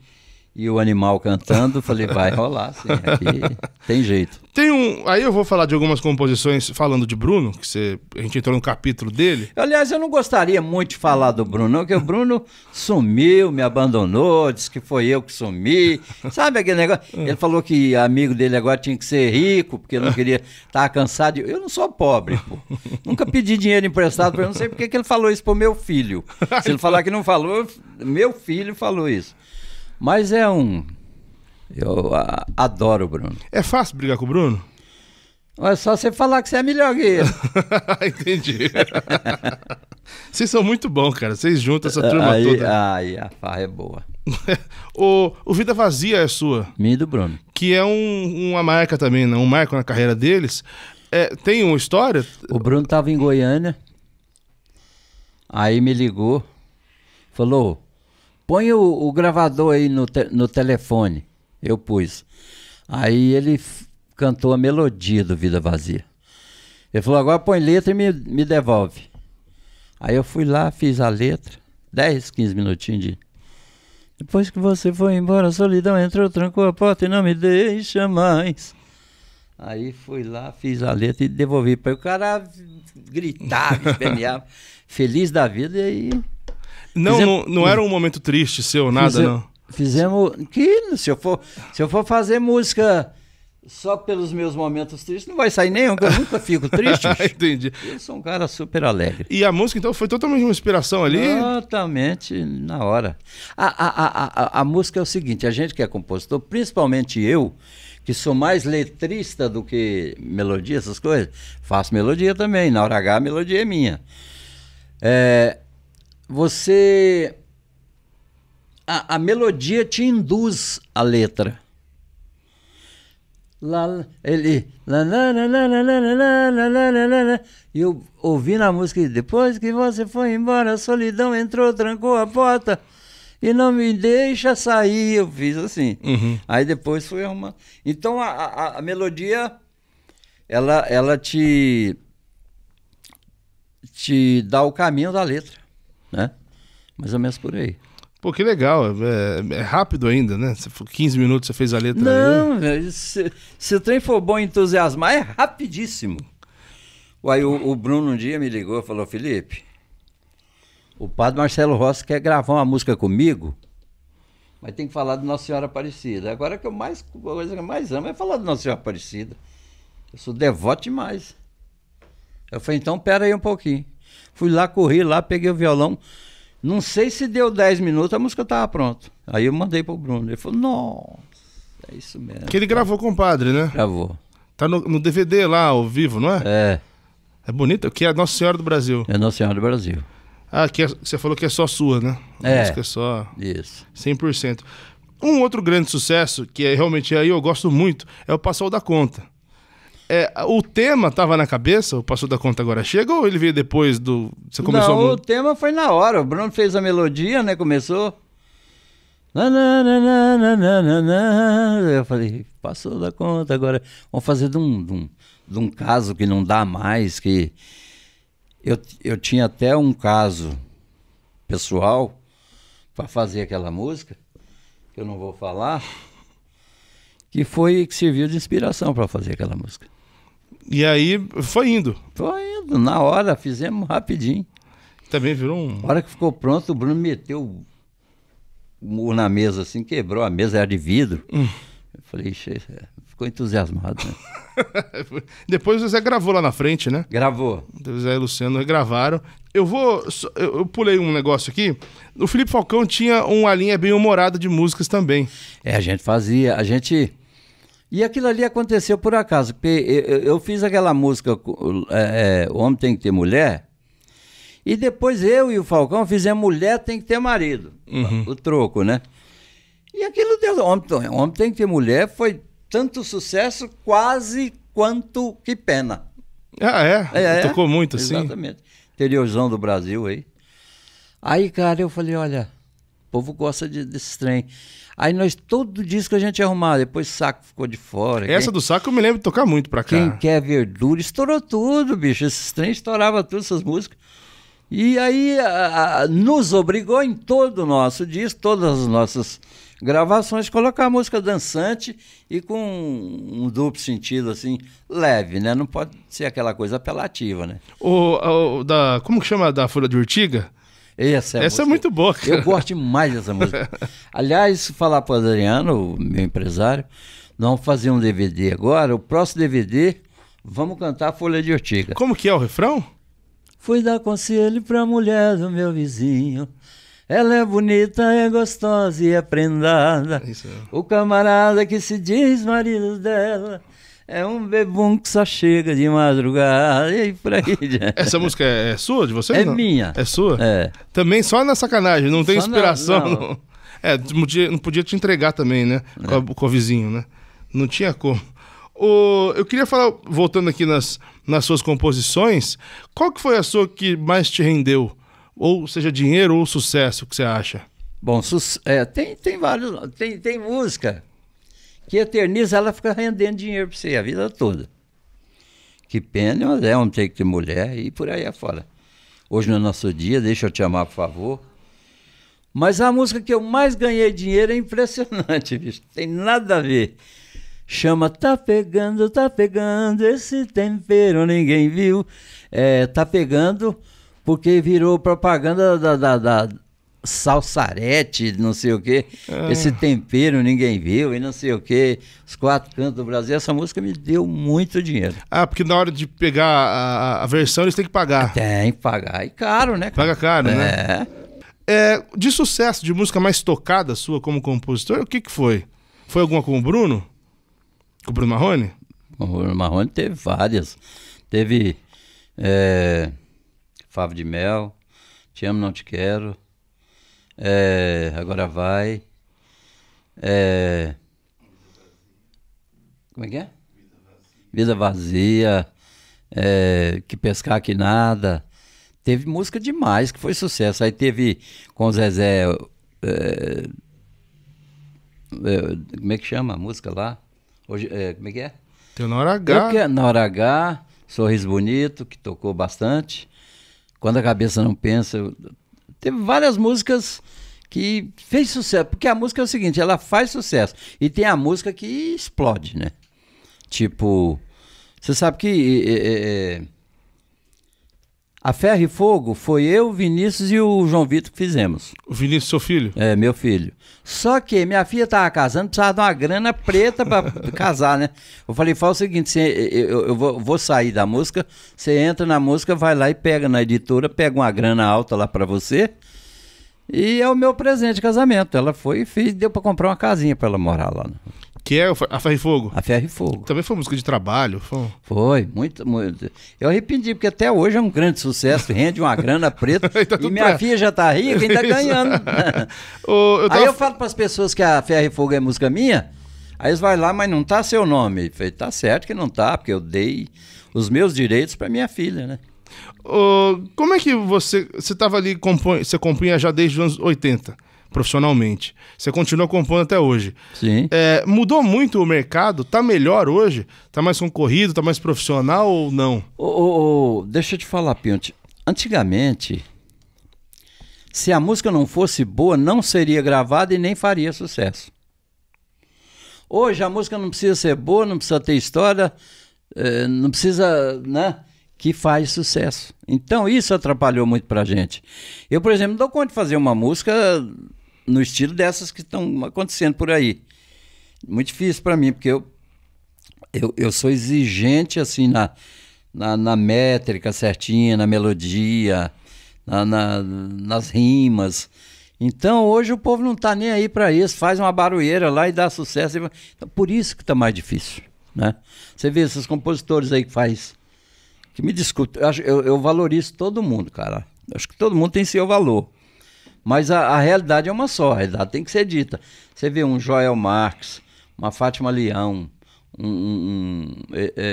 e o animal cantando, falei, vai rolar, sim, aqui tem jeito. Tem um. Aí eu vou falar de algumas composições falando de Bruno, que você, a gente entrou no capítulo dele. Aliás, eu não gostaria muito de falar do Bruno, não, porque o Bruno sumiu, me abandonou, disse que foi eu que sumi. Sabe aquele negócio? Ele falou que amigo dele agora tinha que ser rico, porque não queria estar tá cansado. De... Eu não sou pobre, pô. Nunca pedi dinheiro emprestado para ele. Não sei porque que ele falou isso pro meu filho. Se ele falar que não falou, meu filho falou isso. Mas é um. Eu a, adoro o Bruno. É fácil brigar com o Bruno? É só você falar que você é melhor que ele. (laughs) Entendi. Vocês são muito bons, cara. Vocês juntam essa turma aí, toda. Aí a farra é boa. (laughs) o, o Vida Vazia é sua. Minha e do Bruno. Que é um, uma marca também, né? um marco na carreira deles. É, tem uma história? O Bruno estava em Goiânia. Aí me ligou. Falou, Põe o, o gravador aí no, te, no telefone. Eu pus. Aí ele cantou a melodia do Vida Vazia. Ele falou, agora põe letra e me, me devolve. Aí eu fui lá, fiz a letra, 10, 15 minutinhos de. Depois que você foi embora, a solidão entrou, trancou a porta e não me deixa mais. Aí fui lá, fiz a letra e devolvi para o cara gritava, (laughs) espemeava, feliz da vida e aí não, não, não era um momento triste seu, nada, Fizem... não. Fizemos. Que se eu, for, se eu for fazer música só pelos meus momentos tristes, não vai sair nenhum, eu nunca fico triste. (laughs) Ah, entendi. Eu sou um cara super alegre. E a música, então, foi totalmente uma inspiração ali? Totalmente na hora. A, a, a, a, a música é o seguinte: a gente que é compositor, principalmente eu, que sou mais letrista do que melodia, essas coisas, faço melodia também. Na hora H, a melodia é minha. É, você. A, a melodia te induz a letra. Lá, ele. E eu ouvi na música, depois que você foi embora, a solidão entrou, trancou a porta e não me deixa sair. Eu fiz assim. Uhum. Aí depois foi arrumando. Então a, a, a, melodia, ela, ela te, te dá o caminho da letra né? Mais ou menos por aí. Pô, que legal. É, é rápido ainda, né? Você, 15 minutos você fez a letra. Não, aí. Se, se o trem for bom entusiasmar, é rapidíssimo. Aí o, o Bruno um dia me ligou e falou, Felipe, o padre Marcelo Rossi quer gravar uma música comigo, mas tem que falar de Nossa Senhora Aparecida. Agora que eu mais, a coisa que eu mais amo é falar de Nossa Senhora Aparecida. Eu sou devoto demais. Eu falei, então pera aí um pouquinho. Fui lá, corri lá, peguei o violão. Não sei se deu 10 minutos, a música estava pronta. Aí eu mandei pro Bruno. Ele falou, nossa, é isso mesmo. Que ele gravou com o padre, né? Gravou. Tá no, no DVD lá, ao vivo, não é? É. É bonito, que é Nossa Senhora do Brasil. É Nossa Senhora do Brasil. Ah, que é, você falou que é só sua, né? é. Música é só. Isso. 100%. Um outro grande sucesso, que é, realmente aí eu gosto muito, é o Passou da Conta. É, o tema estava na cabeça, o Passou da Conta Agora Chega, ou ele veio depois do. Você começou Não, a... o tema foi na hora. O Bruno fez a melodia, né? Começou. Eu falei, passou da conta agora. Vamos fazer de um, de um, de um caso que não dá mais, que. Eu, eu tinha até um caso pessoal para fazer aquela música, que eu não vou falar, que foi que serviu de inspiração para fazer aquela música. E aí foi indo. Foi indo, na hora, fizemos rapidinho. Também virou um. Na hora que ficou pronto, o Bruno meteu o murro na mesa, assim, quebrou a mesa, era de vidro. Hum. Eu falei, ficou entusiasmado, né? (laughs) Depois o Zé gravou lá na frente, né? Gravou. O Zé e o Luciano gravaram. Eu vou. Eu pulei um negócio aqui. O Felipe Falcão tinha uma linha bem humorada de músicas também. É, a gente fazia. A gente e aquilo ali aconteceu por acaso. Eu fiz aquela música é, é Homem Tem Que Ter Mulher. E depois eu e o Falcão fizemos Mulher Tem Que Ter Marido. Uhum. O troco, né? E aquilo deu. Homem, homem Tem Que Ter Mulher foi tanto sucesso quase quanto que pena. Ah, é? é, é Tocou muito, Exatamente. sim. Exatamente. Interiorzão do Brasil aí. Aí, cara, eu falei, olha, o povo gosta de, desse trem. Aí nós, todo disco a gente arrumava, depois saco ficou de fora. Essa quem, do saco eu me lembro de tocar muito pra cá. Quem quer verdura, estourou tudo, bicho. Esses trem estourava tudo, essas músicas. E aí a, a, nos obrigou em todo o nosso disco, todas as nossas gravações, colocar música dançante e com um, um, duplo sentido, assim, leve, né? Não pode ser aquela coisa apelativa, né? O, o, da, como que chama da Folha de Urtiga? Essa é, Essa é muito boa. Cara. Eu gosto demais dessa música. (laughs) Aliás, falar para o Adriano, meu empresário, nós vamos fazer um DVD agora. O próximo DVD, vamos cantar Folha de Ortiga. Como que é o refrão? Fui dar conselho para a mulher do meu vizinho. Ela é bonita, é gostosa e é prendada. Isso. É. O camarada que se diz marido dela é um bebum que só chega de madrugada e por aí. (laughs) Essa música é, é sua, de você? É não? minha. É sua? É. Também só na sacanagem, não tem só inspiração. Na, não. É, não podia te entregar também, né? É. Com, a, é. com o vizinho, né? Não tinha como. O, eu queria falar, voltando aqui nas, nas suas composições, qual que foi a sua que mais te rendeu? Ou seja, dinheiro ou sucesso, que você acha? Bom, é, tem, tem vários. Tem, tem música que eterniza ela fica rendendo dinheiro para você a vida toda. Que pena, é um take de mulher e por aí afora. Hoje no é nosso dia, deixa eu te amar, por favor. Mas a música que eu mais ganhei dinheiro é impressionante, (laughs) bicho. Tem nada a ver. Chama Tá Pegando, Tá Pegando, esse tempero ninguém viu. É, tá pegando porque virou propaganda da, da, da, salsarete, não sei o quê, ah. esse tempero ninguém viu e não sei o quê, os quatro cantos do Brasil. Essa música me deu muito dinheiro. Ah, porque na hora de pegar a, a versão eles têm que pagar. Tem que pagar. E caro, né? Paga caro, né? é. né? É, de sucesso, de música mais tocada sua como compositor, o que, que foi? Foi alguma com o Bruno? Com o Bruno Marrone? O Bruno Marrone teve várias. Teve é, Favo de Mel, Te Amo Não Te Quero, é, agora vai. É, como é que é? Vida vazia. É, que pescar que nada. Teve música demais que foi sucesso. Aí teve com o Zezé. É, é, como é que chama a música lá? Hoje, é, como é que é? Tem hora Nora H. Que, é, na hora H, Sorriso Bonito, que tocou bastante. Quando a cabeça não pensa, Teve várias músicas que fez sucesso, porque a música é o seguinte, ela faz sucesso e tem a música que explode, né? Tipo, você sabe que é, é, a Ferro e Fogo foi eu, Vinícius e o João Vitor que fizemos. O Vinícius, seu filho? É, meu filho. Só que minha filha estava casando, precisava de uma grana preta para (laughs) casar, né? Eu falei, fala o seguinte, eu, eu vou, vou, sair da música, você entra na música, vai lá e pega na editora, pega uma grana alta lá para você. E é o meu presente de casamento. Ela foi e fez, deu para comprar uma casinha para ela morar lá. Né? Que é a Ferro e Fogo? A Ferro e Fogo. Também foi música de trabalho? Foi, foi muito, muito. Eu arrependi, porque até hoje é um grande sucesso, rende uma grana preta. (laughs) tá e minha pra... filha já tá rica e tá (laughs) ganhando. o, (laughs) eu tava... Aí eu falo para as pessoas que a Ferro e Fogo é música minha, aí eles vão lá, mas não tá seu nome. Eu falei, tá certo que não tá, porque eu dei os meus direitos para minha filha, né? O, como é que você. Você estava ali, compõe, você compunha já desde os anos 80 profissionalmente. Você continua compondo até hoje. Sim. É, mudou muito o mercado? Tá melhor hoje? Tá mais concorrido? Tá mais profissional ou não? deixa eu te falar, Pionte. Antigamente, se a música não fosse boa, não seria gravada e nem faria sucesso. Hoje a música não precisa ser boa, não precisa ter história, é, não precisa, né? Que faz sucesso. Então isso atrapalhou muito pra gente. Eu, por exemplo, não dou conta de fazer uma música no estilo dessas que estão acontecendo por aí. Muito difícil para mim, porque eu, eu, eu sou exigente assim na, na, na métrica certinha, na melodia, na, na, nas rimas. Então hoje o povo não está nem aí para isso, faz uma barulheira lá e dá sucesso. Então, por isso que está mais difícil. Né? Você vê esses compositores aí que faz. Que me desculpe, eu, eu valorizo todo mundo, cara. Acho que todo mundo tem seu valor. Mas a, a, realidade é uma só, a realidade tem que ser dita. Você vê um Joel Marx, uma Fátima Leão, um, um, um é, é,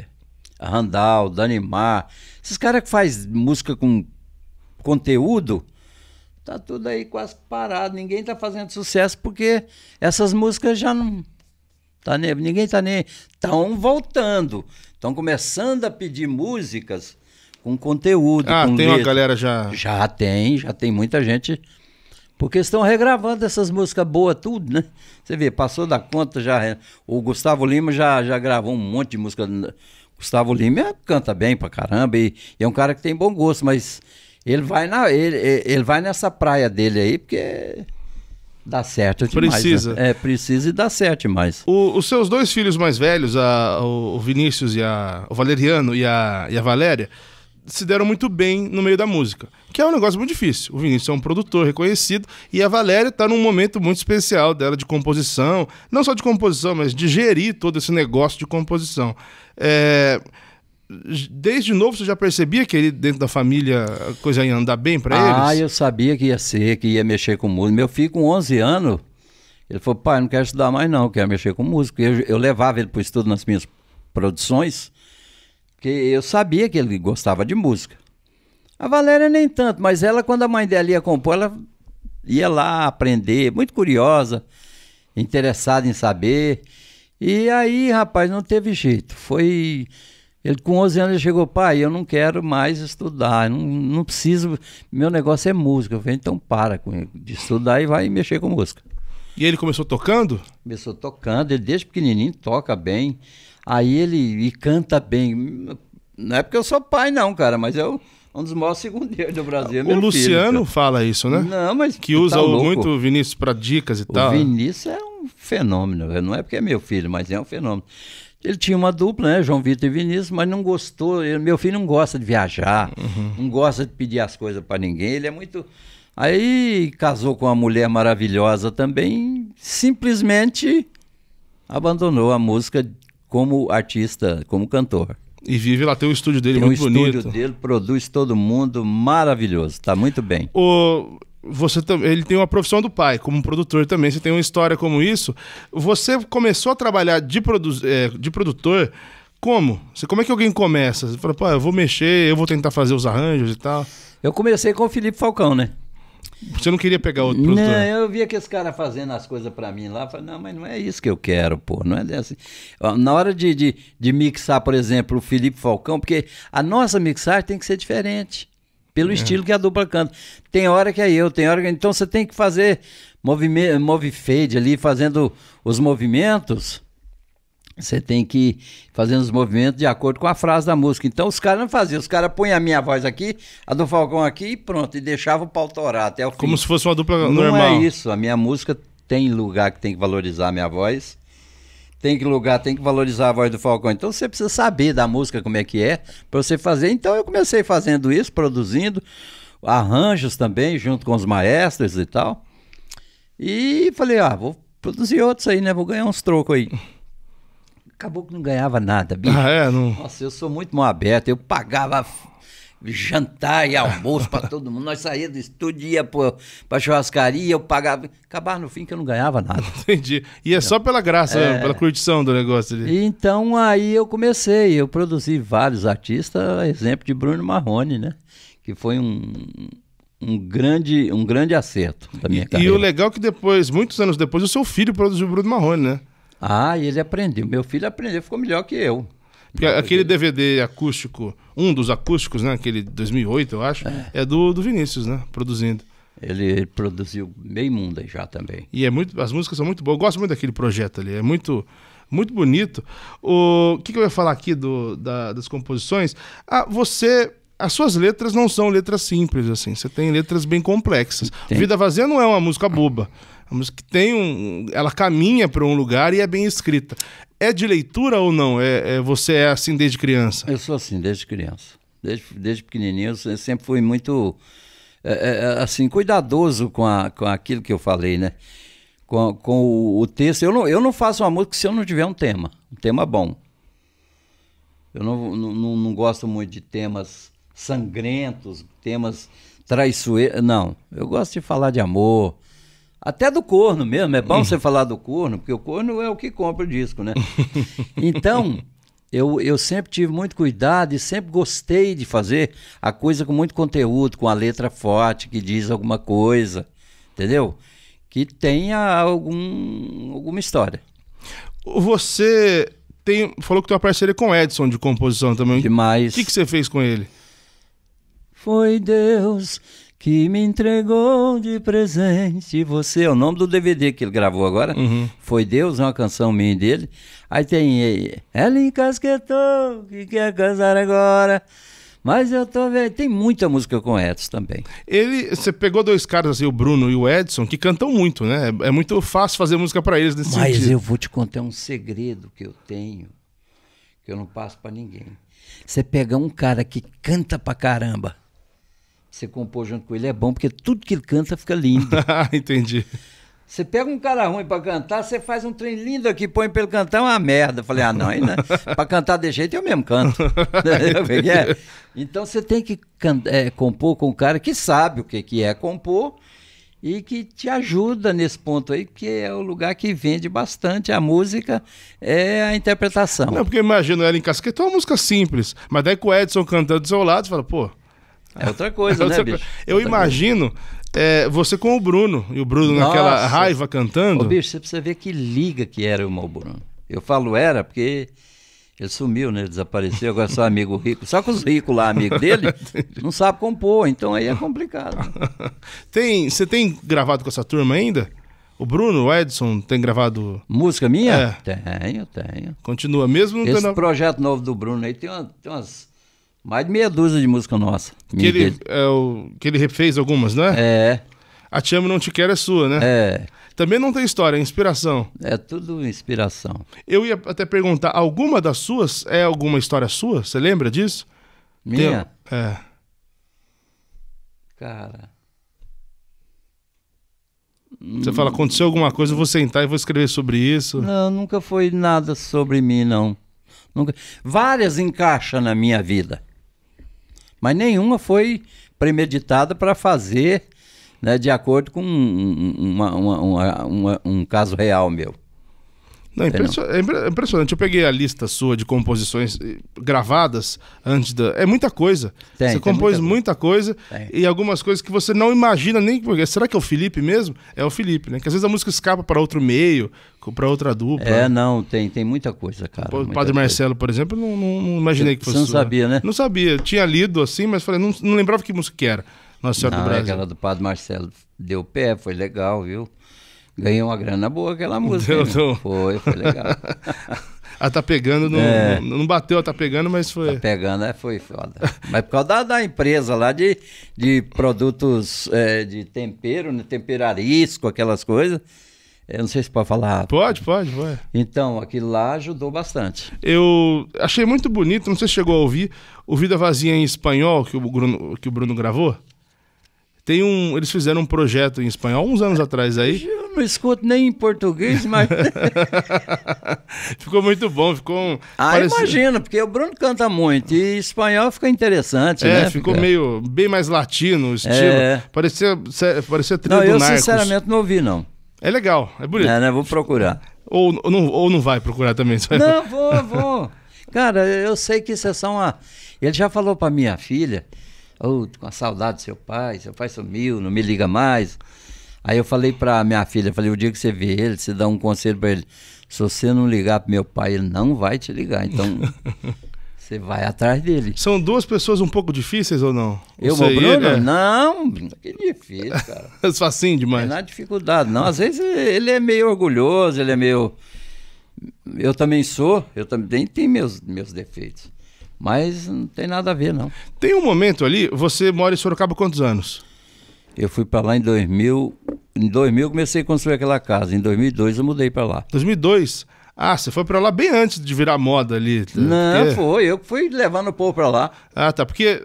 é Randall, Danimar, esses caras que faz música com conteúdo, tá tudo aí quase parado, ninguém tá fazendo sucesso porque essas músicas já não tá nem, ninguém tá nem estão voltando, estão começando a pedir músicas com conteúdo. Ah, com tem letra. uma galera já. Já tem, já tem muita gente. Porque estão regravando essas músicas boas, tudo, né? Você vê, passou da conta já. O Gustavo Lima já, já gravou um monte de música. Gustavo Lima canta bem pra caramba e, e é um cara que tem bom gosto, mas ele vai, na, ele, ele vai nessa praia dele aí, porque dá certo demais. Né? Precisa. Né? É, precisa e dá certo demais. O, os seus dois filhos mais velhos, a, o Vinícius e a, o Valeriano e a, e a Valéria, se deram muito bem no meio da música, que é um negócio muito difícil. O Vinícius é um produtor reconhecido e a Valéria está num momento muito especial dela de composição, não só de composição, mas de gerir todo esse negócio de composição. É... Desde novo você já percebia que ele dentro da família a coisa ia andar bem para eles? Ah, eu sabia que ia ser, que ia mexer com música. Meu filho com 11 anos, ele falou: "Pai, não quero estudar mais não, quero mexer com música". Eu, eu levava ele para o estudo nas minhas produções porque eu sabia que ele gostava de música. A Valéria nem tanto, mas ela, quando a mãe dela ia compor, ela ia lá aprender, muito curiosa, interessada em saber. E aí, rapaz, não teve jeito. Foi. Ele com 11 anos chegou, pai, eu não quero mais estudar, não, não preciso, meu negócio é música. Eu falei, então para com, de estudar e vai mexer com música. E ele começou tocando? Começou tocando, ele desde pequenininho toca bem. Aí ele canta bem. Não é porque eu sou pai, não, cara, mas eu um dos maiores (laughs) segundeiros do Brasil. É o Luciano filho, fala isso, né? Não, mas. Que usa tá muito o Vinícius para dicas e o tal. O né? Vinícius é um fenômeno, não é porque é meu filho, mas é um fenômeno. Ele tinha uma dupla, né? João Vitor e Vinícius, mas não gostou. Ele, meu filho não gosta de viajar, uhum. não gosta de pedir as coisas para ninguém. Ele é muito. Aí casou com uma mulher maravilhosa também, simplesmente abandonou a música como artista, como cantor. E vive lá, tem um estúdio dele tem muito um bonito. O estúdio dele produz todo mundo maravilhoso, está muito bem. O, você ele tem uma profissão do pai, como produtor também. Você tem uma história como isso. Você começou a trabalhar de, produ é, de produtor como? Você, como é que alguém começa? Você fala, pô, eu vou mexer, eu vou tentar fazer os arranjos e tal. Eu comecei com o Felipe Falcão, né? Você não queria pegar outro produtor? Não, eu via que esse cara fazendo as coisas para mim lá. Falei, não, mas não é isso que eu quero, pô. Não é assim. Na hora de, de, de mixar, por exemplo, o Felipe Falcão, porque a nossa mixagem tem que ser diferente. Pelo é. estilo que a dupla canta. Tem hora que é eu, tem hora que. Então você tem que fazer movimento, move fade ali, fazendo os movimentos você tem que fazer os movimentos de acordo com a frase da música. Então os caras não faziam, os caras põem a minha voz aqui, a do Falcão aqui e pronto, e deixavam o pau torar até o fim. Como se fosse uma dupla não é normal. Não é isso, a minha música tem lugar que tem que valorizar a minha voz, tem que lugar, tem que valorizar a voz do Falcão. Então você precisa saber da música como é que é para você fazer. Então eu comecei fazendo isso, produzindo arranjos também junto com os maestros e tal. E falei, ah, vou produzir outros aí, né? Vou ganhar uns trocos aí. Acabou que não ganhava nada, bicho. Ah, é? Não... Nossa, eu sou muito mal aberto, Eu pagava jantar e almoço para todo mundo. Nós saíamos do estúdio, ia para churrascaria, eu pagava. Acabava no fim que eu não ganhava nada. (laughs) Entendi. E é então, só pela graça, é... pela curtição do negócio ali. Então aí eu comecei. Eu produzi vários artistas, exemplo de Bruno Marrone, né? Que foi um, um grande, um grande acerto da minha e, carreira. E o legal é que depois, muitos anos depois, o seu filho produziu Bruno Marrone, né? Ah, ele aprendeu. Meu filho aprendeu, ficou melhor que eu. Porque aquele DVD acústico, um dos acústicos, né? Aquele 2008, eu acho, é, é do, do Vinícius, né? Produzindo. Ele produziu meio mundo já também. E é muito, as músicas são muito boas. Eu gosto muito daquele projeto ali. É muito, muito bonito. O que, que eu ia falar aqui do, da, das composições? Ah, você as suas letras não são letras simples, assim. Você tem letras bem complexas. Tem. Vida Vazia não é uma música boba. A música tem um. Ela caminha para um lugar e é bem escrita. É de leitura ou não? É, é, você é assim desde criança? Eu sou assim desde criança. Desde, desde pequenininho eu sempre fui muito. É, é, é, assim, cuidadoso com, a, com aquilo que eu falei, né? Com, com o, o, texto. Eu não, eu não faço uma música se eu não tiver um tema. Um tema bom. Eu não, não, não gosto muito de temas sangrentos, temas traiçoeiros. Não. Eu gosto de falar de amor, até do corno mesmo, é bom (laughs) você falar do corno, porque o corno é o que compra o disco, né? (laughs) Então, eu, eu sempre tive muito cuidado e sempre gostei de fazer a coisa com muito conteúdo, com a letra forte, que diz alguma coisa, entendeu? Que tenha algum, alguma história. Você tem, falou que tem uma parceria com o Edson de composição também. Demais. O que, que você fez com ele? Foi Deus que me entregou de presente você. É o nome do DVD que ele gravou agora. Uhum. Foi Deus, é uma canção minha dele. Aí tem Ela encasquetou, que quer casar agora. Mas eu tô vendo, tem muita música com Edson também. Ele, você pegou dois caras assim, o Bruno e o Edson, que cantam muito, né? É, é muito fácil fazer música para eles nesse Mas sentido. eu vou te contar um segredo que eu tenho, que eu não passo para ninguém. Você pegar um cara que canta pra caramba, você compor junto com ele é bom, porque tudo que ele canta fica lindo. (laughs) Ah, entendi. Você pega um cara ruim para cantar, você faz um trem lindo aqui, põe pra ele cantar é uma merda. falei, ah, não, ainda. É. (laughs) pra cantar de jeito eu mesmo canto. (laughs) é. Então você tem que é, compor com um cara que sabe o que, que é compor e que te ajuda nesse ponto aí, porque é o lugar que vende bastante a música, é a interpretação. Não, porque imagina, ela em é uma música simples, mas daí com o Edson cantando do seu lado, você fala, pô, é outra coisa, é né, outra né, coisa. bicho? É eu outra imagino é, você com o Bruno, e o Bruno Nossa. naquela raiva cantando. Ô, bicho, você precisa ver que liga que era o Bruno. Eu falo era porque ele sumiu, né? Ele desapareceu, agora só amigo rico. Só que os ricos lá, amigo dele, (laughs) não sabe compor, então aí é complicado. (laughs) tem, você tem gravado com essa turma ainda? O Bruno, o Edson, tem gravado. Música minha? É. Tenho, tenho. Continua mesmo Esse projeto novo do Bruno aí tem, uma, tem umas mais de meia dúzia de música nossa. Que ele, é, o, que ele refez algumas, não né? É. A Te Amo Não Te Quero é sua, né? É. Também não tem história, é inspiração. É tudo inspiração. Eu ia até perguntar, alguma das suas é alguma história sua? Você lembra disso? Minha? Tem... É. Cara. Você fala, aconteceu alguma coisa, eu vou sentar e vou escrever sobre isso. Não, nunca foi nada sobre mim, não. Nunca... Várias encaixam na minha vida mas nenhuma foi premeditada para fazer né, de acordo com um, uma, uma, uma, um caso real meu. Não, impression... É, é impressionante. Eu peguei a lista sua de composições eh, gravadas antes da. É muita coisa. Tem, você tem compôs muita, coisa, e algumas coisas que você não imagina nem. Será que é o Felipe mesmo? É o Felipe, né? Que às vezes a música escapa para outro meio, para outra dupla. É, não, tem, tem muita coisa, cara. O Padre coisa. Marcelo, por exemplo, não, não, não imaginei que fosse. Você não sua. sabia, né? Não sabia. Tinha lido assim, mas falei, não, não lembrava que música que era. Nossa Senhora não, do é Brasil. É aquela do Padre Marcelo deu pé, foi legal, viu? Ganhei uma grana boa aquela música. Deu, deu. Né? Foi, foi legal. (laughs) ela tá pegando, não, é. não, não bateu, ela tá pegando, mas foi. Tá pegando, é, foi foda. mas por causa da, da, empresa lá de, de produtos é, de tempero, né? temperarisco, aquelas coisas. Eu não sei se pode falar. Pode, pode, pode. Então, aquilo lá ajudou bastante. Eu achei muito bonito, não sei se chegou a ouvir, o Vida Vazia em espanhol que o Bruno, que o Bruno gravou. Tem um, eles fizeram um projeto em espanhol uns anos atrás aí. (laughs) Eu não escuto nem em português, mas (laughs) ficou muito bom, ficou. ah, imagino, porque o Bruno canta muito e espanhol fica interessante, é, né? Ficou fica... meio bem mais latino o estilo. É... Parecia parecia trilha Não, eu Narcos. sinceramente não ouvi não. É legal, é bonito. É, né? Vou procurar. Ou, ou, não, ou não vai procurar também. Só... Não, vou, vou. Cara, eu sei que isso é só uma. Ele já falou para minha filha Oh, tô com a saudade do seu pai, seu pai sumiu, não me liga mais. Aí eu falei pra minha filha, falei, o dia que você vê ele, você dá um conselho pra ele. Se você não ligar pro meu pai, ele não vai te ligar. Então, (laughs) você vai atrás dele. São duas pessoas um pouco difíceis ou não? Eu, sou Bruno? É... Não, que difícil, cara. é (laughs) facinho assim demais. Não é dificuldade, não. Às vezes ele é meio orgulhoso, ele é meio... Eu também sou, eu também tenho meus, meus defeitos. Mas não tem nada a ver, não. Tem um momento ali, você mora em Sorocaba quantos anos? Eu fui para lá em 2000. Em 2000 comecei a construir aquela casa. Em 2002 eu mudei para lá. 2002? Ah, você foi para lá bem antes de virar moda ali. Né? Não, porque... foi. Eu fui levando o povo para lá. Ah, tá. Porque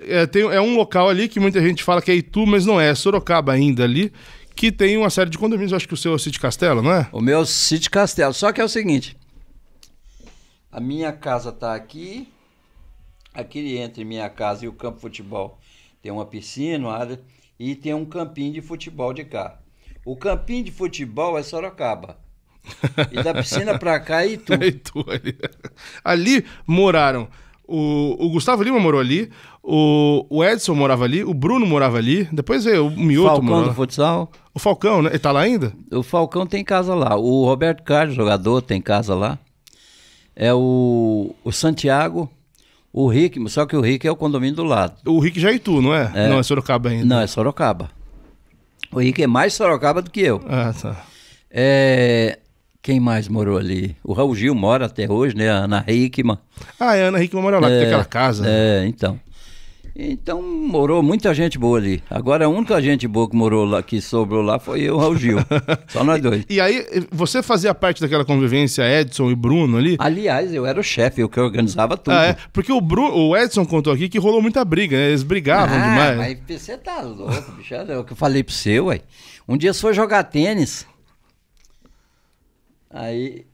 é, tem, é um local ali que muita gente fala que é Itu, mas não é. É Sorocaba ainda ali, que tem uma série de condomínios. Acho que o seu é o City Castelo, não é? O meu é o City Castelo. Só que é o seguinte. A minha casa tá aqui, Aqui entre minha casa e o campo de futebol tem uma piscina, uma área, e tem um campinho de futebol de cá. O campinho de futebol é Sorocaba. E da piscina pra cá é Itu. (laughs) É Itu ali. ali moraram. O, o, Gustavo Lima morou ali, o, o, Edson morava ali, o Bruno morava ali, depois veio o Mioto Falcão morava. do futsal. O Falcão, né? Ele tá lá ainda? O Falcão tem casa lá. O Roberto Carlos, jogador, tem casa lá. É o, o Santiago, o Rick, só que o Rick é o condomínio do lado. O Rick já é Itu, não é? é? Não, é Sorocaba ainda. Não, é Sorocaba. O Rick é mais Sorocaba do que eu. Ah, tá. É, quem mais morou ali? O Raul Gil mora até hoje, né? A Ana Hickman. Ah, é, a Ana Hickman mora lá, é, que tem é, aquela casa. Né? É, então. Então morou muita gente boa ali. Agora a única gente boa que morou lá, que sobrou lá, foi eu e o Raul Gil. (laughs) Só nós dois. E, e, aí, você fazia parte daquela convivência Edson e Bruno ali? Aliás, eu era o chefe, eu que organizava tudo. Ah, é? Porque o, o Edson contou aqui que rolou muita briga, né? Eles brigavam ah, demais. Mas você tá louco, bicho. É o que eu falei pro seu, ué. Um dia você foi jogar tênis. Aí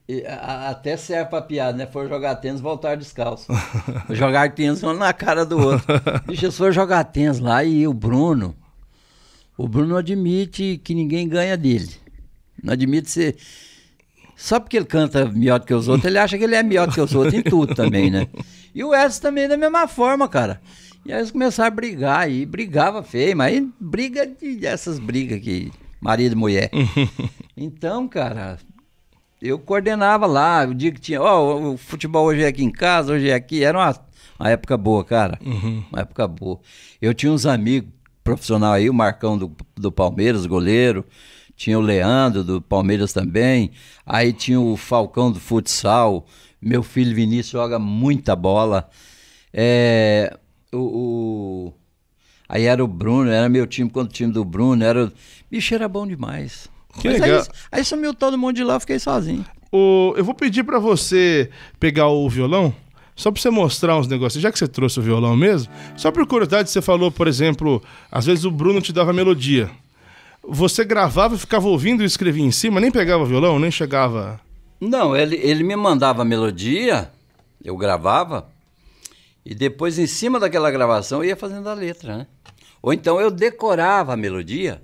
até serve pra piada, né? For jogar tênis, voltar descalço. (laughs) jogar tênis um na cara do outro. Bicho, se for jogar tênis lá e o Bruno. O Bruno admite que ninguém ganha dele. Não admite ser. Só porque ele canta melhor do que os outros, ele acha que ele é melhor do que os outros em tudo também, né? E o Edson também da mesma forma, cara. E aí eles começaram a brigar e brigava feio, mas briga de essas brigas que marido e mulher. (laughs) então, cara, eu coordenava lá, o dia que tinha, ó, oh, o futebol hoje é aqui em casa, hoje é aqui, era uma, uma época boa, cara, uhum. uma época boa. Eu tinha uns amigos profissional aí, o Marcão do, do Palmeiras, goleiro, tinha o Leandro do Palmeiras também, aí tinha o Falcão do futsal, meu filho Vinícius joga muita bola, é, o, o aí era o Bruno, era meu time quando o time do Bruno, era, bicho, era bom demais. Que Mas legal. Aí, aí sumiu todo mundo de lá, eu fiquei sozinho. O, eu vou pedir para você pegar o violão, só para você mostrar uns negócios. Já que você trouxe o violão mesmo, só por curiosidade, você falou, por exemplo, às vezes o Bruno te dava melodia. Você gravava, ficava ouvindo e escrevia em cima, nem pegava violão, nem chegava. Não, ele, ele me mandava a melodia, eu gravava, e depois em cima daquela gravação eu ia fazendo a letra, né? Ou então eu decorava a melodia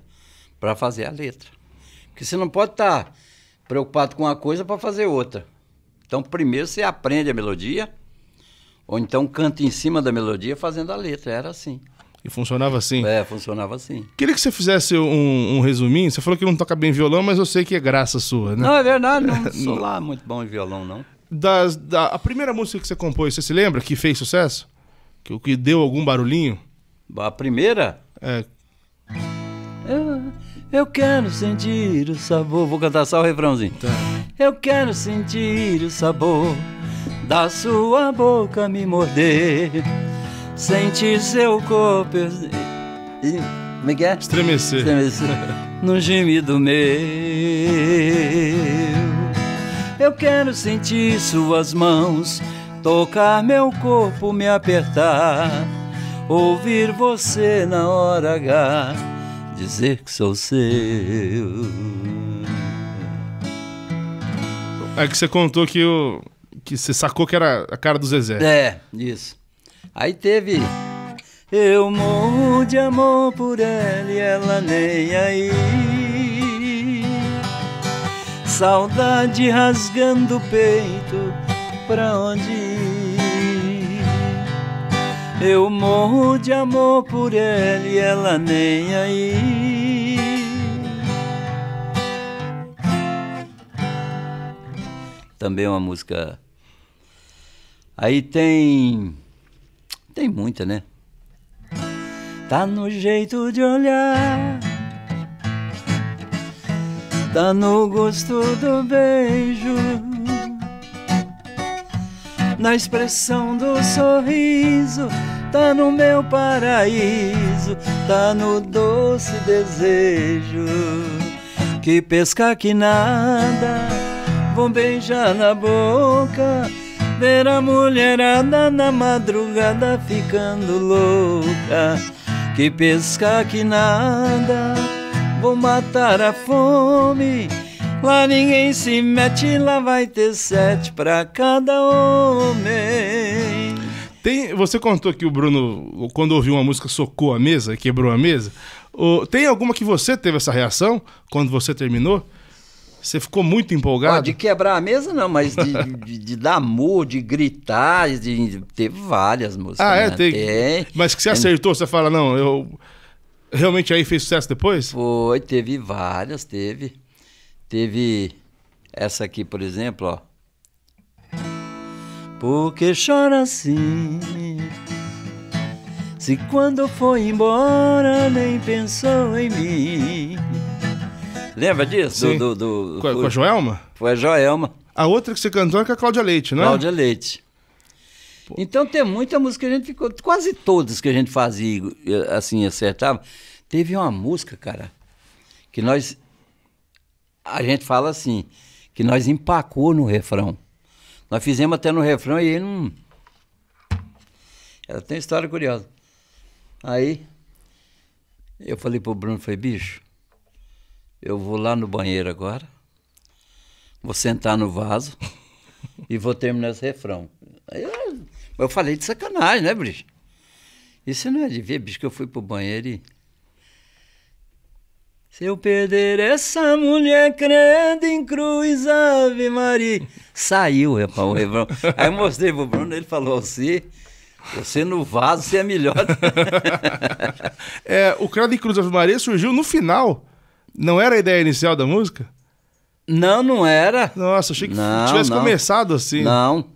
para fazer a letra. Porque você não pode estar tá preocupado com uma coisa para fazer outra. Então, primeiro você aprende a melodia, ou então canta em cima da melodia fazendo a letra. Era assim. E funcionava assim? É, funcionava assim. Queria que você fizesse um, um, resuminho. Você falou que não toca bem violão, mas eu sei que é graça sua, né? Não, é verdade. Não (laughs) sou lá muito bom em violão, não. Das, da, a primeira música que você compôs, você se lembra que fez sucesso? Que, que deu algum barulhinho? A primeira? É. Eu... Eu quero sentir o sabor. Vou cantar só o refrãozinho. Tá. Eu quero sentir o sabor da sua boca me morder. Sentir seu corpo. Como é que é? Estremecer. Estremecer. (laughs) no gemido meu. Eu quero sentir suas mãos tocar meu corpo, me apertar. Ouvir você na hora H dizer que sou seu. É que você contou que o que você sacou que era a cara do Zezé. É, isso. Aí teve eu morro de amor por ela e ela nem aí. Saudade rasgando o peito, pra onde ir? Eu morro de amor por ela e ela nem aí. também é uma música. Aí tem. Tem muita, né? Tá no jeito de olhar, tá no gosto do beijo, na expressão do sorriso, tá no meu paraíso, tá no doce desejo que pescar que nada vou beijar na boca. Ver a mulherada na madrugada ficando louca. Que pesca que nada, vou matar a fome. Lá ninguém se mete, lá vai ter sete pra cada homem. Tem, você contou que o Bruno, quando ouviu uma música, socou a mesa, quebrou a mesa. tem alguma que você teve essa reação quando você terminou? Você ficou muito empolgado? de quebrar a mesa, não, mas de, (laughs) de, de dar amor, de gritar, de, teve várias músicas. Ah, é? Né? Tem, tem. Mas que você acertou, você fala, não, eu. Realmente aí fez sucesso depois? Foi, teve várias, teve. Teve essa aqui, por exemplo, ó. Porque chora assim? Se quando foi embora nem pensou em mim Lembra disso? Sim. Do, do, do com, a, com, a, Joelma? Foi a Joelma. A outra que você cantou é com a Cláudia Leite, não é? Cláudia Leite. Pô. Então tem muita música que a gente ficou. Quase todas que a gente fazia, eh, assim, acertava. Teve uma música, cara, que nós. A gente fala assim, que nós empacou no refrão. Nós fizemos até no refrão e ele não. Ela tem história curiosa. Aí eu falei pro Bruno, falei, bicho, eu vou lá no banheiro agora, vou sentar no vaso (laughs) e vou terminar esse refrão. Eu, falei de sacanagem, né, bicho? Isso não é de ver, bicho, que eu fui pro banheiro e. Se eu perder essa mulher, credo em cruz, Ave Maria. Saiu, rapaz, o refrão. Aí eu mostrei pro Bruno, ele falou assim. Você no vaso, você é melhor. (laughs) é, o Credo em Cruz Ave Maria surgiu no final não era a ideia inicial da música? Não, não era. Nossa, achei que não, tivesse não. começado assim. Não.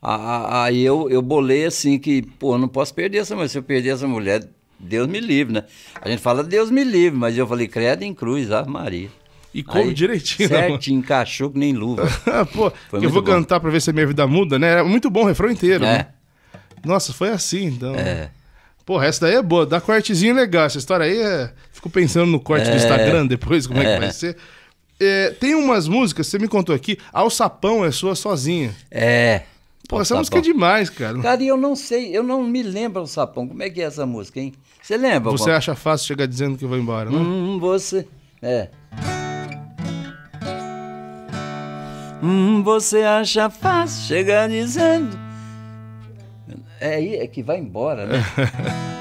Aí eu, eu bolei assim que, pô, não posso perder essa mulher. Se eu perder essa mulher, Deus me livre, né? A gente fala Deus me livre, mas eu falei, credo em cruz, Ave Maria. E como direitinho, Certinho, encaixou que nem luva. (laughs) pô, eu vou bom. cantar pra ver se a minha vida muda, né? Era muito bom o refrão inteiro. É. Né? Nossa, foi assim, então. É. Porra, essa daí é boa, dá cortezinho legal. Essa história aí é. Fico pensando no corte é... do Instagram depois, como é, é que vai ser. É, tem umas músicas, você me contou aqui, Ao Sapão é sua sozinha. É. Pô, essa música é demais, cara. Cara, eu não sei, eu não me lembro do sapão. Como é que é essa música, hein? Você lembra? Você acha fácil chegar dizendo que vai embora, né? Hum, você. É. Hum, você acha fácil chegar dizendo é aí é que vai embora, né?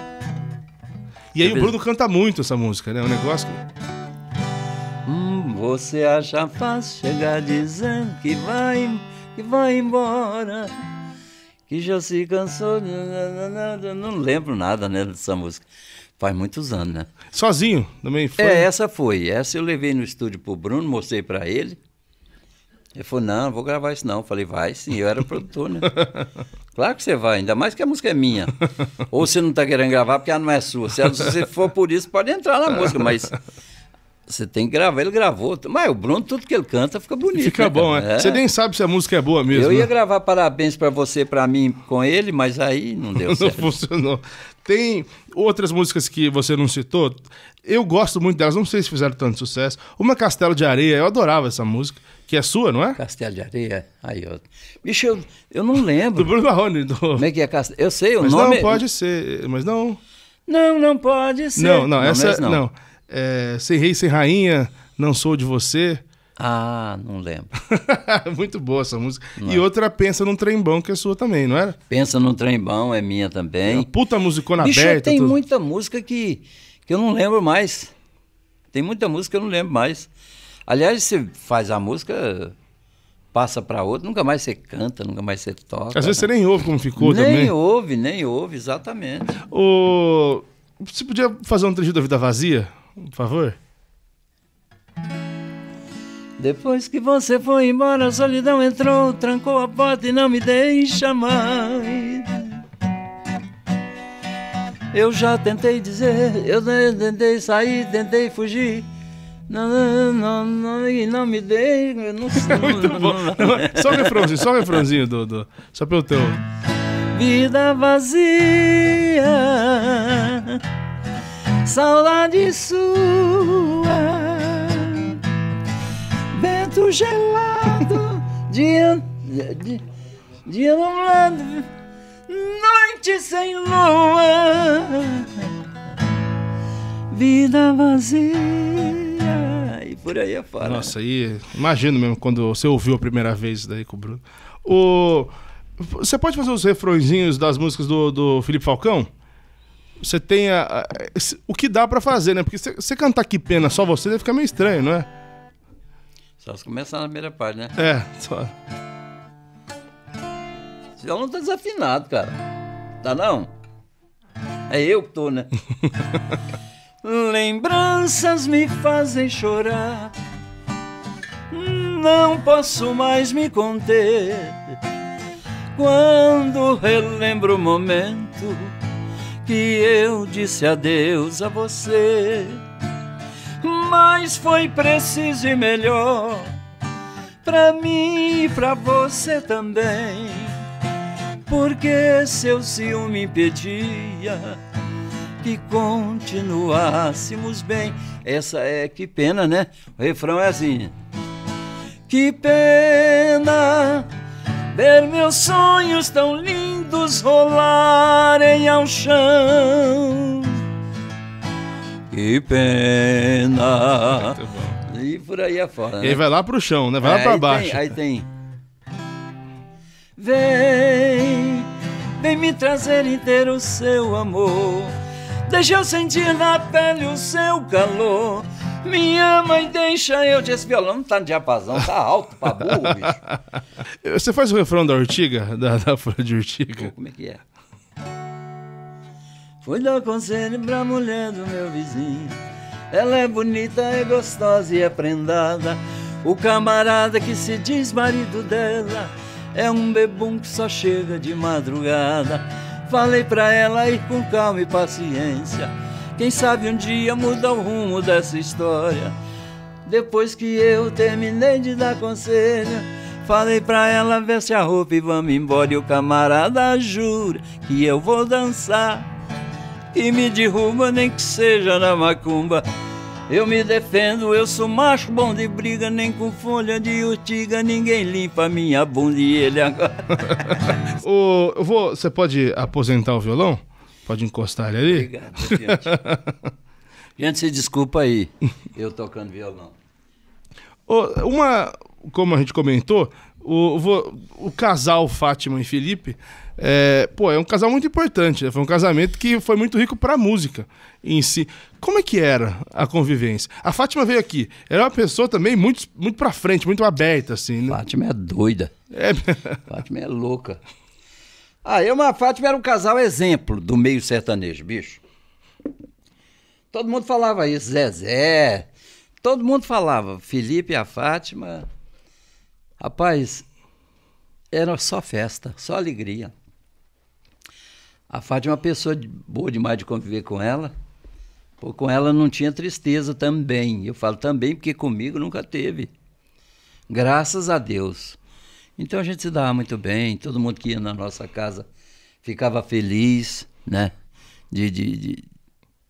(laughs) e aí o Bruno canta muito essa música, né? O é negócio que... Hum, você acha fácil chegar dizendo que vai, que vai embora, que já se cansou. Né, né, né, Não lembro nada, né, dessa música. Faz muitos anos, né? Sozinho também foi? É, essa foi. Essa eu levei no estúdio pro Bruno, mostrei para ele. Ele falou, não, não vou gravar isso não. Eu falei, vai sim, eu era o produtor, né? (laughs) claro que você vai, ainda mais que a música é minha. Ou você não está querendo gravar porque ela não é sua. Se você for por isso, pode entrar na música, mas você tem que gravar. Ele gravou. Mas o Bruno, tudo que ele canta fica bonito. Fica né, bom, é. Você é. nem sabe se a música é boa mesmo. Eu ia né? gravar parabéns para você, para mim, com ele, mas aí não deu (laughs) certo. não funcionou. Tem outras músicas que você não citou. Eu gosto muito delas, não sei se fizeram tanto sucesso. Uma Castelo de Areia, eu adorava essa música. Que é sua, não é? Castelo de Areia. Aí, outro Bicho, eu, eu não lembro. (laughs) Do Bruno Marrone. Do... Como é que é Castelo? Eu sei o mas nome. Mas não pode ser. Mas não. Não, não pode ser. Não, não, não é essa não. não. É, sem rei, sem rainha, não sou de você. Ah, não lembro. (laughs) Muito boa essa música. Não. E é. outra Pensa num Trembão, que é sua também, não era? Pensa num Trembão é minha também. É puta musicona Bicho, aberta. tem tudo. muita música que, que eu não lembro mais. Tem muita música que eu não lembro mais. Aliás, você faz a música, passa para outro, nunca mais você canta, nunca mais você toca. Às vezes você né? nem ouve como ficou nem também. Nem ouve, nem ouve, exatamente. O... Você podia fazer um trecho da Vida Vazia, por favor? Depois que você foi embora, a solidão entrou, trancou a porta e não me deixa mais. Eu já tentei dizer, eu tentei sair, tentei fugir não, não, não, não, não me dei. Não, não, não, só o refrãozinho, só o refrãozinho, do, do, só pelo teu. Vida vazia, saudade sua, vento gelado, dia, dia, dia nublado, noite sem lua, vida vazia. E por aí afora. É Nossa, aí imagino mesmo quando você ouviu a primeira vez daí com o Bruno. O... Você pode fazer os refrõezinhos das músicas do, do Felipe Falcão? Você tem a, a, o que dá para fazer, né? Porque você cantar que pena só você deve ficar meio estranho, não é? Só se começar na primeira parte, né? É, só. Você não é tá desafinado, cara. Tá não? É eu que tô, né? (laughs) Lembranças me fazem chorar. Não posso mais me conter. Quando relembro o momento que eu disse adeus a você. Mas foi preciso e melhor para mim e para você também. Porque seu ciúme impedia que continuássemos bem. Essa é que pena, né? O refrão é assim. Que pena ver meus sonhos tão lindos rolarem ao chão. Que pena. E por aí afora. Ele né? vai lá pro chão, né? Vai é, lá pra baixo. Tem, aí tem. Vem, vem me trazer inteiro o seu amor Deixa eu sentir na pele o seu calor. Me ama e deixa eu. Esse violão não tá de apazão, tá alto pra burro, bicho. (laughs) Você faz o refrão da Ortiga? (laughs) Da, da Folha de Ortiga? Como é que é? Fui dar conselho pra mulher do meu vizinho. Ela é bonita, é gostosa e é prendada. O camarada que se diz marido dela é um bebum que só chega de madrugada. Falei pra ela ir com calma e paciência. Quem sabe um dia muda o rumo dessa história. Depois que eu terminei de dar conselho, falei pra ela ver se a roupa e vamos embora. E o camarada jura que eu vou dançar. E me derruba nem que seja na macumba. Eu me defendo, eu sou macho bom de briga, nem com folha de urtiga, ninguém limpa minha bunda e ele agora. (laughs) Ô, eu vou, você pode aposentar o violão? Pode encostar ele ali? Obrigado, gente. (laughs) gente, se desculpa aí, eu tocando violão. Ô, uma, como a gente comentou, o, o, o casal Fátima e Felipe, é, pô, é um casal muito importante. Né? Foi um casamento que foi muito rico para a música em si. Como é que era a convivência? A Fátima veio aqui. Era é uma pessoa também muito, muito para frente, muito aberta, assim. Né? Fátima é doida. É. (laughs) Fátima é louca. Ah, eu e a Fátima era um casal exemplo do meio sertanejo, bicho. Todo mundo falava isso, Zezé. Todo mundo falava. Felipe e a Fátima Rapaz, era só festa, só alegria. A Fátima é uma pessoa boa demais de conviver com ela. Pô, com ela não tinha tristeza também. Eu falo também porque comigo nunca teve. Graças a Deus. Então a gente se dava muito bem, todo mundo que ia na nossa casa ficava feliz, né? de, de, de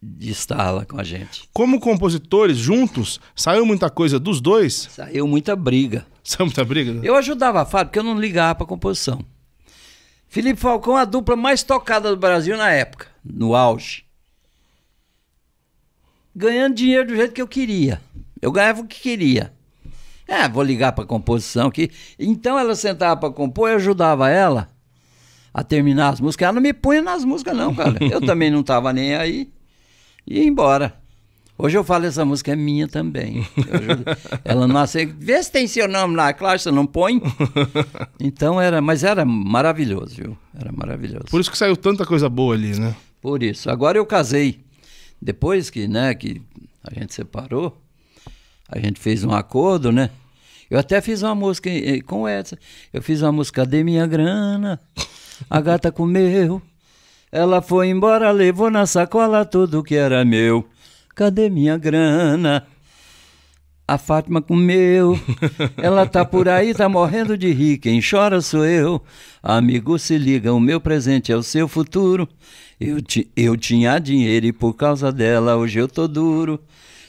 de estar lá com a gente. Como compositores juntos, saiu muita coisa dos dois? Saiu muita briga. Saiu muita briga? Eu ajudava a Fábio porque eu não ligava para composição. Felipe Falcão, a dupla mais tocada do Brasil na época, no auge. Ganhando dinheiro do jeito que eu queria. Eu ganhava o que queria. É, vou ligar para composição aqui. Então ela sentava para compor, eu ajudava ela a terminar as músicas. Ela não me punha nas músicas, não, cara. (laughs) Eu também não tava nem aí e ir embora. Hoje eu falo, essa música é minha também. Eu, (laughs) ela não aceita. Vê se tem seu nome lá, claro, você não põe. Então era, mas era maravilhoso, viu? Era maravilhoso. Por isso que saiu tanta coisa boa ali, né? Por isso. Agora eu casei. Depois que, né, que a gente separou, a gente fez um acordo, né? Eu até fiz uma música eh, com essa. Eu fiz uma música de minha grana, a gata comeu. Ela foi embora, levou na sacola tudo que era meu. Cadê minha grana? A Fátima comeu. (laughs) Ela tá por aí, tá morrendo de rir. Quem chora sou eu. Amigo, se liga, o meu presente é o seu futuro. Eu, ti, eu tinha dinheiro e por causa dela hoje eu tô duro.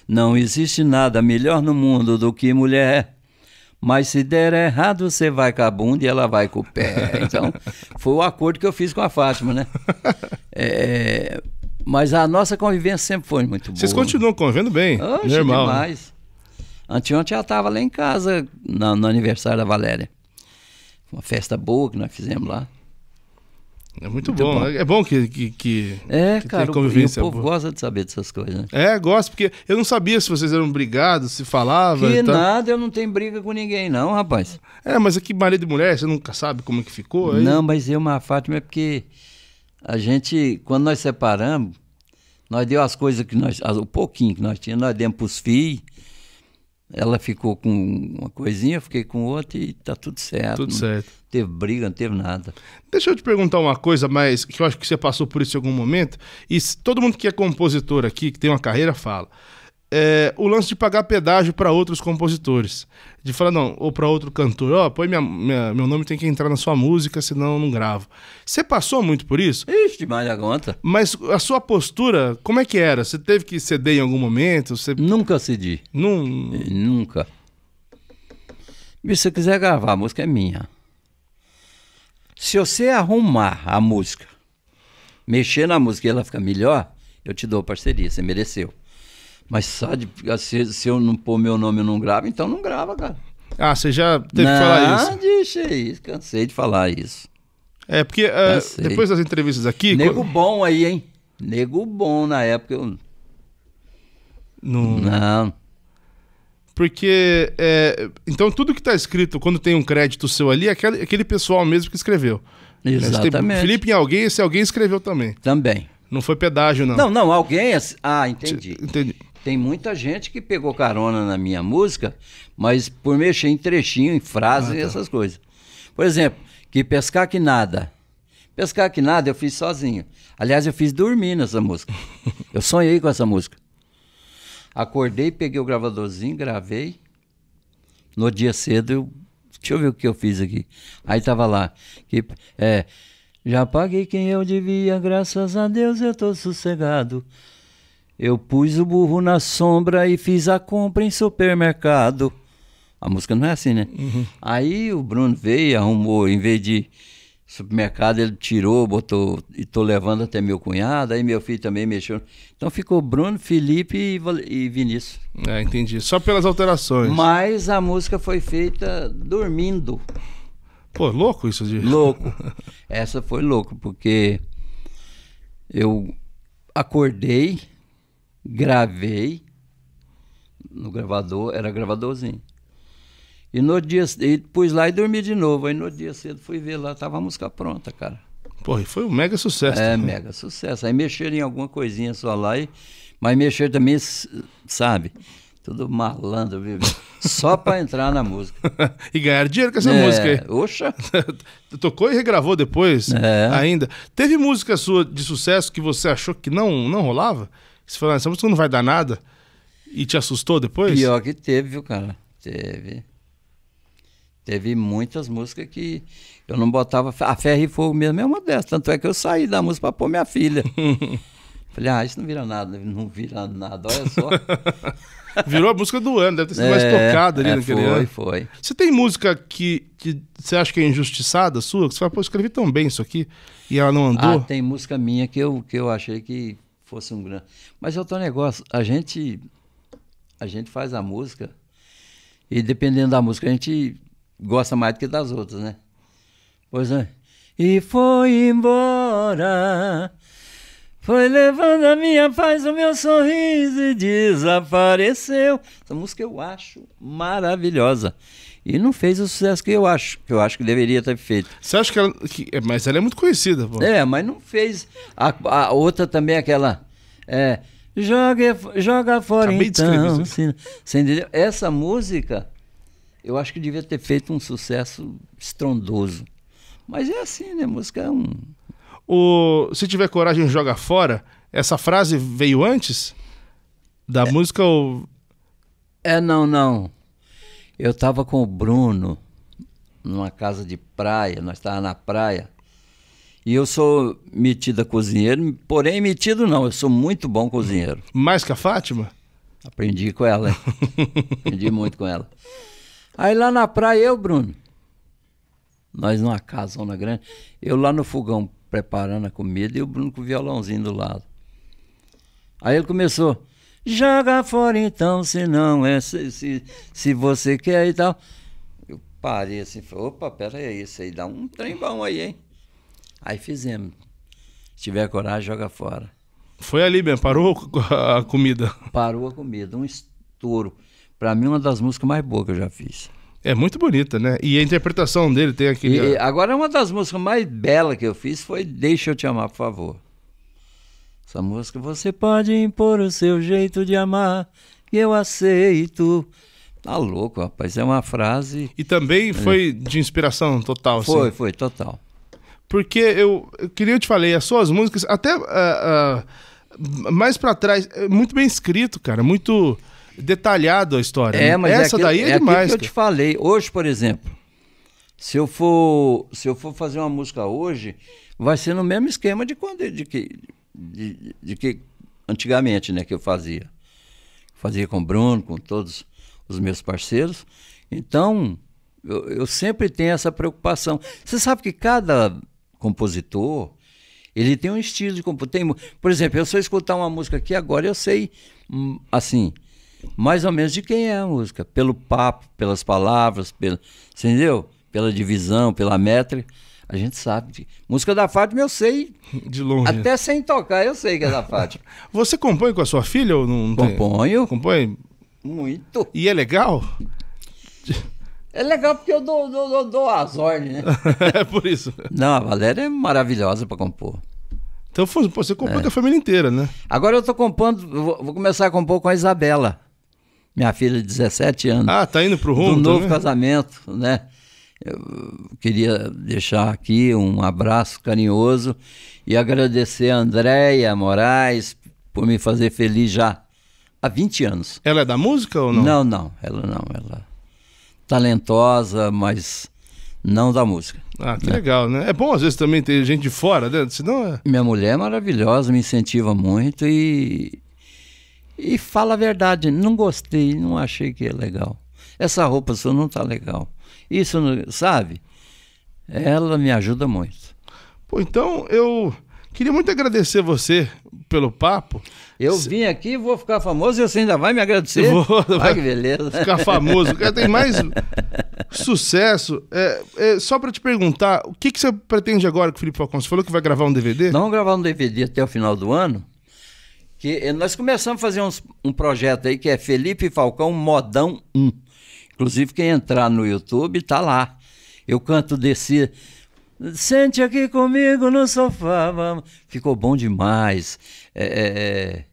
Não existe nada melhor no mundo do que mulher mas se der errado, você vai com a bunda e ela vai com o pé. (laughs) Então, foi o acordo que eu fiz com a Fátima, né? É, mas a nossa convivência sempre foi muito boa. Vocês continuam convivendo bem, Oxe, é normal. Né? demais. Anteontem ela estava lá em casa, no, no aniversário da Valéria. Uma festa boa que nós fizemos lá. É muito, muito bom. bom. É bom que, que, que é, que cara, tem convivência. O, povo boa. gosta de saber dessas coisas, né? É, gosta, porque eu não sabia se vocês eram brigados, se falavam. Que nada, eu não tenho briga com ninguém, não, rapaz. É, mas aqui marido e mulher, você nunca sabe como é que ficou? Aí... É não, mas eu, uma Fátima, é porque a gente, quando nós separamos, nós deu as coisas que nós. o pouquinho que nós tínhamos, nós demos pros filhos. Ela ficou com uma coisinha, eu fiquei com outra e tá tudo certo. Tudo não certo. Teve briga, não teve nada. Deixa eu te perguntar uma coisa, mas que eu acho que você passou por isso em algum momento. E todo mundo que é compositor aqui, que tem uma carreira, fala. É, o lance de pagar pedágio para outros compositores de falar, não, ou para outro cantor, ó, oh, põe minha, minha, meu nome tem que entrar na sua música, senão eu não gravo. Você passou muito por isso? Ixi, demais da conta. Mas a sua postura, como é que era? Você teve que ceder em algum momento? Você... Nunca cedi. Num... Nunca. E se você quiser gravar, a música é minha. Se você arrumar a música, mexer na música e ela ficar melhor, eu te dou parceria, você mereceu. Mas sabe, se, se eu não pôr meu nome, eu não gravo, então não grava, cara. Ah, você já teve não, que falar isso? deixa isso, cansei de falar isso. É, porque uh, depois das entrevistas aqui. Nego bom aí, hein? Nego bom na época. Eu... Não. Não. Porque. É, então, tudo que está escrito quando tem um crédito seu ali é aquele, aquele pessoal mesmo que escreveu. É, Exatamente. Felipe em alguém, esse alguém escreveu também. Também. Não foi pedágio, não. Não, não, alguém. Ah, entendi. Entendi. Tem muita gente que pegou carona na minha música, mas por mexer em trechinho, em frase, ah, tá. essas coisas. Por exemplo, que pescar que nada. Pescar que nada eu fiz sozinho. Aliás, eu fiz dormir nessa música. (laughs) eu sonhei com essa música. Acordei, peguei o gravadorzinho, gravei. No dia cedo eu Deixa eu ver o que eu fiz aqui. Aí tava lá, que é, já paguei quem eu devia, graças a Deus eu tô sossegado. Eu pus o burro na sombra e fiz a compra em supermercado. A música não é assim, né? Uhum. Aí o Bruno veio, arrumou, em vez de supermercado, ele tirou, botou e tô levando até meu cunhado, aí meu filho também mexeu. Então ficou Bruno, Felipe e, e Vinícius. É, entendi. Só pelas alterações. Mas a música foi feita dormindo. Pô, louco isso de. Louco. (laughs) Essa foi louco, porque eu acordei gravei no gravador, era gravadorzinho. E no dia e pus lá e dormi de novo. Aí no dia cedo fui ver lá, tava a música pronta, cara. Pô, e foi um mega sucesso. É, né? mega sucesso. Aí mexeram em alguma coisinha só lá, e, mas mexeram também, sabe? Tudo malandro, viu? Só pra entrar na música. (laughs) e ganhar dinheiro com essa é, música aí. Oxa! (laughs) Tocou e regravou depois é. ainda. Teve música sua de sucesso que você achou que não, não rolava? Você falou, ah, essa música não vai dar nada? E te assustou depois? Pior que teve, viu, cara? Teve. Teve muitas músicas que eu não botava. A Ferro e Fogo mesmo é uma dessas. Tanto é que eu saí da música pra pôr minha filha. (laughs) Falei, ah, isso não vira nada, não vira nada, olha só. (laughs) Virou a música do ano, deve ter sido é, mais tocada ali é, naquele foi, ano. Foi, foi. Você tem música que, que você acha que é injustiçada sua? Que você fala, pô, escrevi tão bem isso aqui e ela não andou? Ah, tem música minha que eu, que eu achei que fosse um grande. Mas é outro negócio. A gente, a gente faz a música e dependendo da música a gente gosta mais do que das outras, né? Pois é. E foi embora, foi levando a minha paz, o meu sorriso e desapareceu. Essa música eu acho maravilhosa. E não fez o sucesso que eu acho, que eu acho que deveria ter feito. Você acha que ela. Que, é, mas ela é muito conhecida, pô. É, mas não fez. A, a outra também, é aquela. É, joga, joga fora Acabei então. Você entendeu? Essa música, eu acho que devia ter feito um sucesso estrondoso. Mas é assim, né? Música é um. O, se tiver coragem, joga fora. Essa frase veio antes da é, música ou. É, não, não. Eu estava com o Bruno numa casa de praia, nós estávamos na praia. E eu sou metida cozinheiro, porém metido não, eu sou muito bom cozinheiro. Mais que a Fátima? Aprendi com ela. (laughs) Aprendi muito com ela. Aí lá na praia, eu, Bruno, nós numa casa na grande, eu lá no fogão preparando a comida e o Bruno com o violãozinho do lado. Aí ele começou. Joga fora então, se não é, se, se, se você quer e tal. Eu parei assim, falei, opa, pera aí, isso aí dá um trem bom aí, hein? Aí fizemos. Se tiver coragem, joga fora. Foi ali mesmo, parou a comida? Parou a comida, um estouro. Pra mim, uma das músicas mais boas que eu já fiz. É muito bonita, né? E a interpretação dele tem aquele. E, agora, uma das músicas mais belas que eu fiz foi Deixa Eu Te Amar, por favor. Essa música você pode impor o seu jeito de amar, que eu aceito. Tá louco, rapaz. É uma frase. E também é. foi de inspiração total, assim. Foi, assim. foi, total. Porque eu, eu queria eu te falei, as suas músicas, até uh, uh, mais para trás, é muito bem escrito, cara, muito detalhado a história. É, né? mas é essa é aquilo, daí é, é demais. que eu te falei. Hoje, por exemplo, se eu for, se eu for fazer uma música hoje, vai ser no mesmo esquema de quando de que de, de que antigamente, né, que eu fazia. Fazia com o Bruno, com todos os meus parceiros. Então, eu, eu sempre tenho essa preocupação. Você sabe que cada compositor, ele tem um estilo de composição. Por exemplo, eu só escutar uma música aqui agora, eu sei, hum, assim, mais ou menos de quem é a música. Pelo papo, pelas palavras, pelo, entendeu? Pela divisão, pela métrica. A gente sabe. Música da Fátima eu sei. (laughs) De longe. Até sem tocar eu sei que é da (laughs) Fátima. Você compõe com a sua filha ou não? Componho. Tem? Compõe? Muito. E é legal? É legal porque eu dou, dou, dou, dou as ordens, né? (laughs) é por isso. Não, a Valéria é maravilhosa para compor. Então você compõe é. com a família inteira, né? Agora eu tô compondo, vou, vou começar a compor com a Isabela minha filha de 17 anos. Ah, tá indo pro rumo? Do novo também? casamento, né? Eu queria deixar aqui um abraço carinhoso e agradecer a Andréia Moraes por me fazer feliz já há 20 anos. Ela é da música ou não? Não, não, ela não. Ela é talentosa, mas não da música. Ah, que né? legal, né? É bom às vezes também ter gente de fora, né? Senão é... Minha mulher é maravilhosa, me incentiva muito e. E fala a verdade, não gostei, não achei que é legal. Essa roupa sua não tá legal. Isso, sabe? Ela me ajuda muito. Pô, então eu queria muito agradecer você pelo papo. Eu vim aqui, vou ficar famoso e você ainda vai me agradecer. Vou, vai, que beleza. Ficar famoso. O cara tem mais (laughs) sucesso. É, é só para te perguntar, o que, que você pretende agora com o Felipe Falcão? Você falou que vai gravar um DVD? Não, vamos gravar um DVD até o final do ano. Que eh, nós começamos a fazer uns, um projeto aí que é Felipe Falcão Modão 1. Inclusive, quem entrar no YouTube tá lá. Eu canto desse. Sente aqui comigo no sofá, vamos. Ficou bom demais. É, é, é.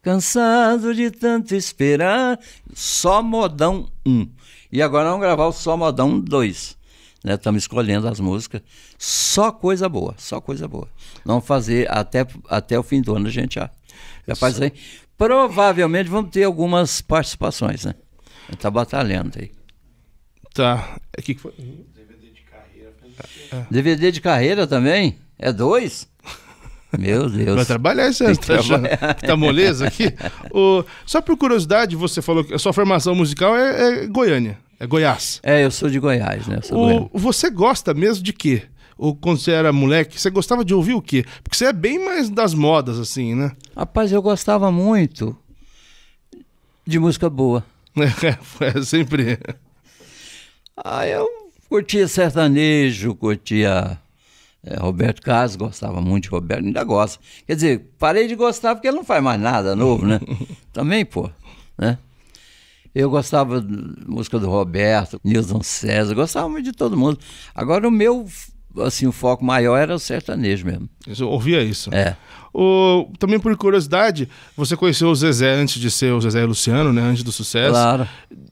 cansado de tanto esperar. Só modão 1. E agora vamos gravar o Só modão 2. Estamos né? escolhendo as músicas. Só coisa boa, só coisa boa. Vamos fazer até, até o fim do ano, a gente já, já faz aí. Provavelmente vamos ter algumas participações, né? Está batalhando aí. Tá. O é que, que foi? DVD de carreira. É. DVD de carreira também? É dois? Meu (laughs) Deus. Vai trabalhar esse ano, tá, tá moleza aqui. O, só por curiosidade, você falou que a sua formação musical é, é Goiânia, é Goiás. É, eu sou de Goiás, né? O, você gosta mesmo de quê? Ou quando você era moleque, você gostava de ouvir o quê? Porque você é bem mais das modas, assim, né? Rapaz, eu gostava muito de música boa. Foi é, (laughs) é sempre. Ah, eu curtia sertanejo, curtia é, Roberto Carlos, gostava muito de Roberto, ainda gosta. Quer dizer, parei de gostar porque ele não faz mais nada novo, né? (laughs) Também, pô, né? Eu gostava da música do Roberto, Nilson César, gostava muito de todo mundo. Agora o meu assim, o foco maior era o sertanejo mesmo. Eu ouvia isso. É. O, também por curiosidade, você conheceu o Zezé antes de ser o Zezé Luciano, né? Antes do sucesso. Claro.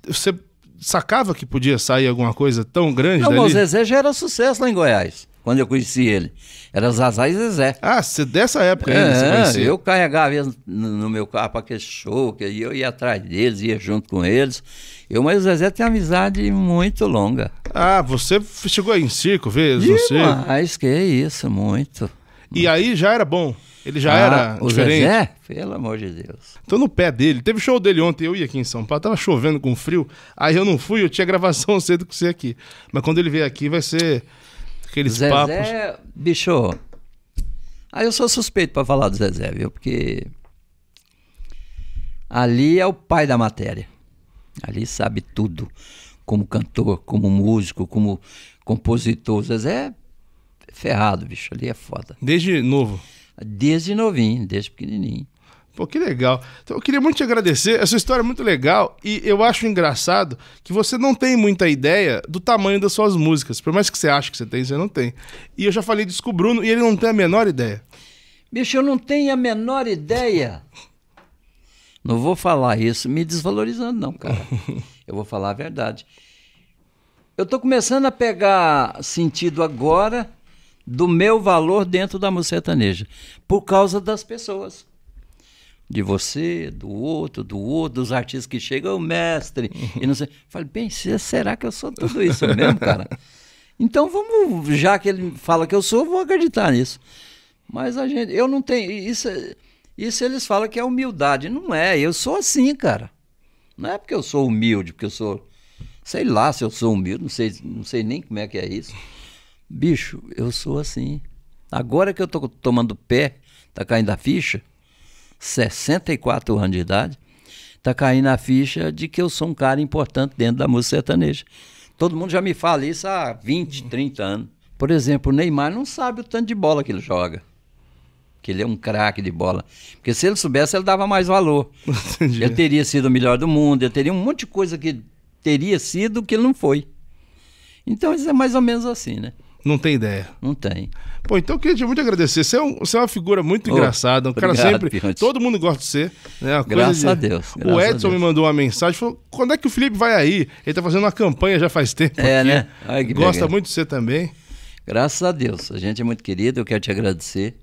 Você sacava que podia sair alguma coisa tão grande Não, dali? o Zezé já era sucesso lá em Goiás quando eu conheci ele. Era Zazá e Zezé. Ah, dessa época ainda é, você conhecia? Eu carregava eles no meu carro para aquele show, que eu ia atrás deles, ia junto com eles. Eu, mas o Zezé tem amizade muito longa. Ah, você chegou aí em circo vezes, não sei? Mas que isso, muito. E muito. aí já era bom? Ele já ah, era o diferente? Zezé? Pelo amor de Deus. Tô no pé dele. Teve show dele ontem, eu ia aqui em São Paulo, tava chovendo com frio. Aí eu não fui, eu tinha gravação (laughs) cedo com você aqui. Mas quando ele vier aqui vai ser aqueles Zezé, papos. bicho. Aí eu sou suspeito para falar do Zezé, viu? Porque ali é o pai da matéria. Ali sabe tudo, como cantor, como músico, como compositor. O Zezé é ferrado, bicho, ali é foda. Desde novo? Desde novinho, desde pequenininho. Pô, que legal. Então, eu queria muito te agradecer. Essa história é muito legal e eu acho engraçado que você não tem muita ideia do tamanho das suas músicas. Por mais que você ache que você tem, você não tem. E eu já falei disso com o Bruno e ele não tem a menor ideia. Bicho, eu não tenho a menor ideia. Não vou falar isso me desvalorizando, não, cara. (laughs) Eu vou falar a verdade. Eu tô começando a pegar sentido agora do meu valor dentro da música sertaneja, por causa das pessoas de você, do outro, do outro, dos artistas que chegam, o mestre, e não sei. Falei, bem, será que eu sou tudo isso mesmo, cara? (laughs) Então vamos, já que ele fala que eu sou, vou acreditar nisso. Mas a gente, eu não tenho isso, isso eles falam que é humildade, não é? Eu sou assim, cara. Não é porque eu sou humilde, porque eu sou sei lá se eu sou humilde, não sei, não sei nem como é que é isso. Bicho, eu sou assim. Agora que eu tô tomando pé, tá caindo a ficha, 64 anos de idade, tá caindo a ficha de que eu sou um cara importante dentro da música sertaneja. Todo mundo já me fala isso há 20, 30 anos. Por exemplo, o Neymar não sabe o tanto de bola que ele joga. Que ele é um craque de bola. Porque se ele soubesse, ele dava mais valor. (laughs) Entendi. Ele teria sido o melhor do mundo, ele teria um monte de coisa que teria sido que ele não foi. Então isso é mais ou menos assim, né? Não tem ideia. Não tem. Pô, então eu queria te muito agradecer. Você é, um, você é uma figura muito oh, engraçada. Um cara sempre. Todo mundo gosta de você. Né? Graças de... a Deus. Graças o Edson Deus. me mandou uma mensagem falou: quando é que o Felipe vai aí? Ele tá fazendo uma campanha já faz tempo. É, aqui. né? Ai, gosta legal. muito de você também. Graças a Deus. A gente é muito querido. Eu quero te agradecer.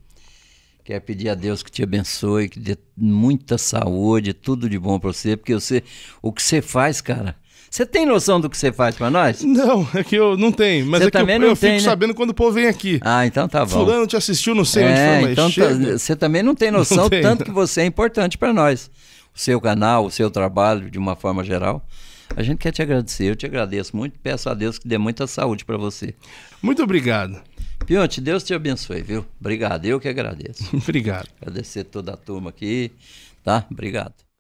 Quero pedir a Deus que te abençoe, que dê muita saúde, tudo de bom para você, porque você, o que você faz, cara, você tem noção do que você faz para nós? Não, é que eu não tenho, mas você é também eu, não eu tem, fico né? sabendo quando o povo vem aqui. Ah, então tá bom. Fulano te assistiu, não sei é, onde foi, mas então tá- chega. Você também não tem noção não tem, tanto não. que você é importante para nós. O seu canal, o seu trabalho, de uma forma geral. A gente quer te agradecer, eu te agradeço muito. Peço a Deus que dê muita saúde para você. Muito obrigado. Pionte, Deus te abençoe, viu? Obrigado, eu que agradeço. (laughs) obrigado. Agradecer toda a turma aqui, tá? Obrigado.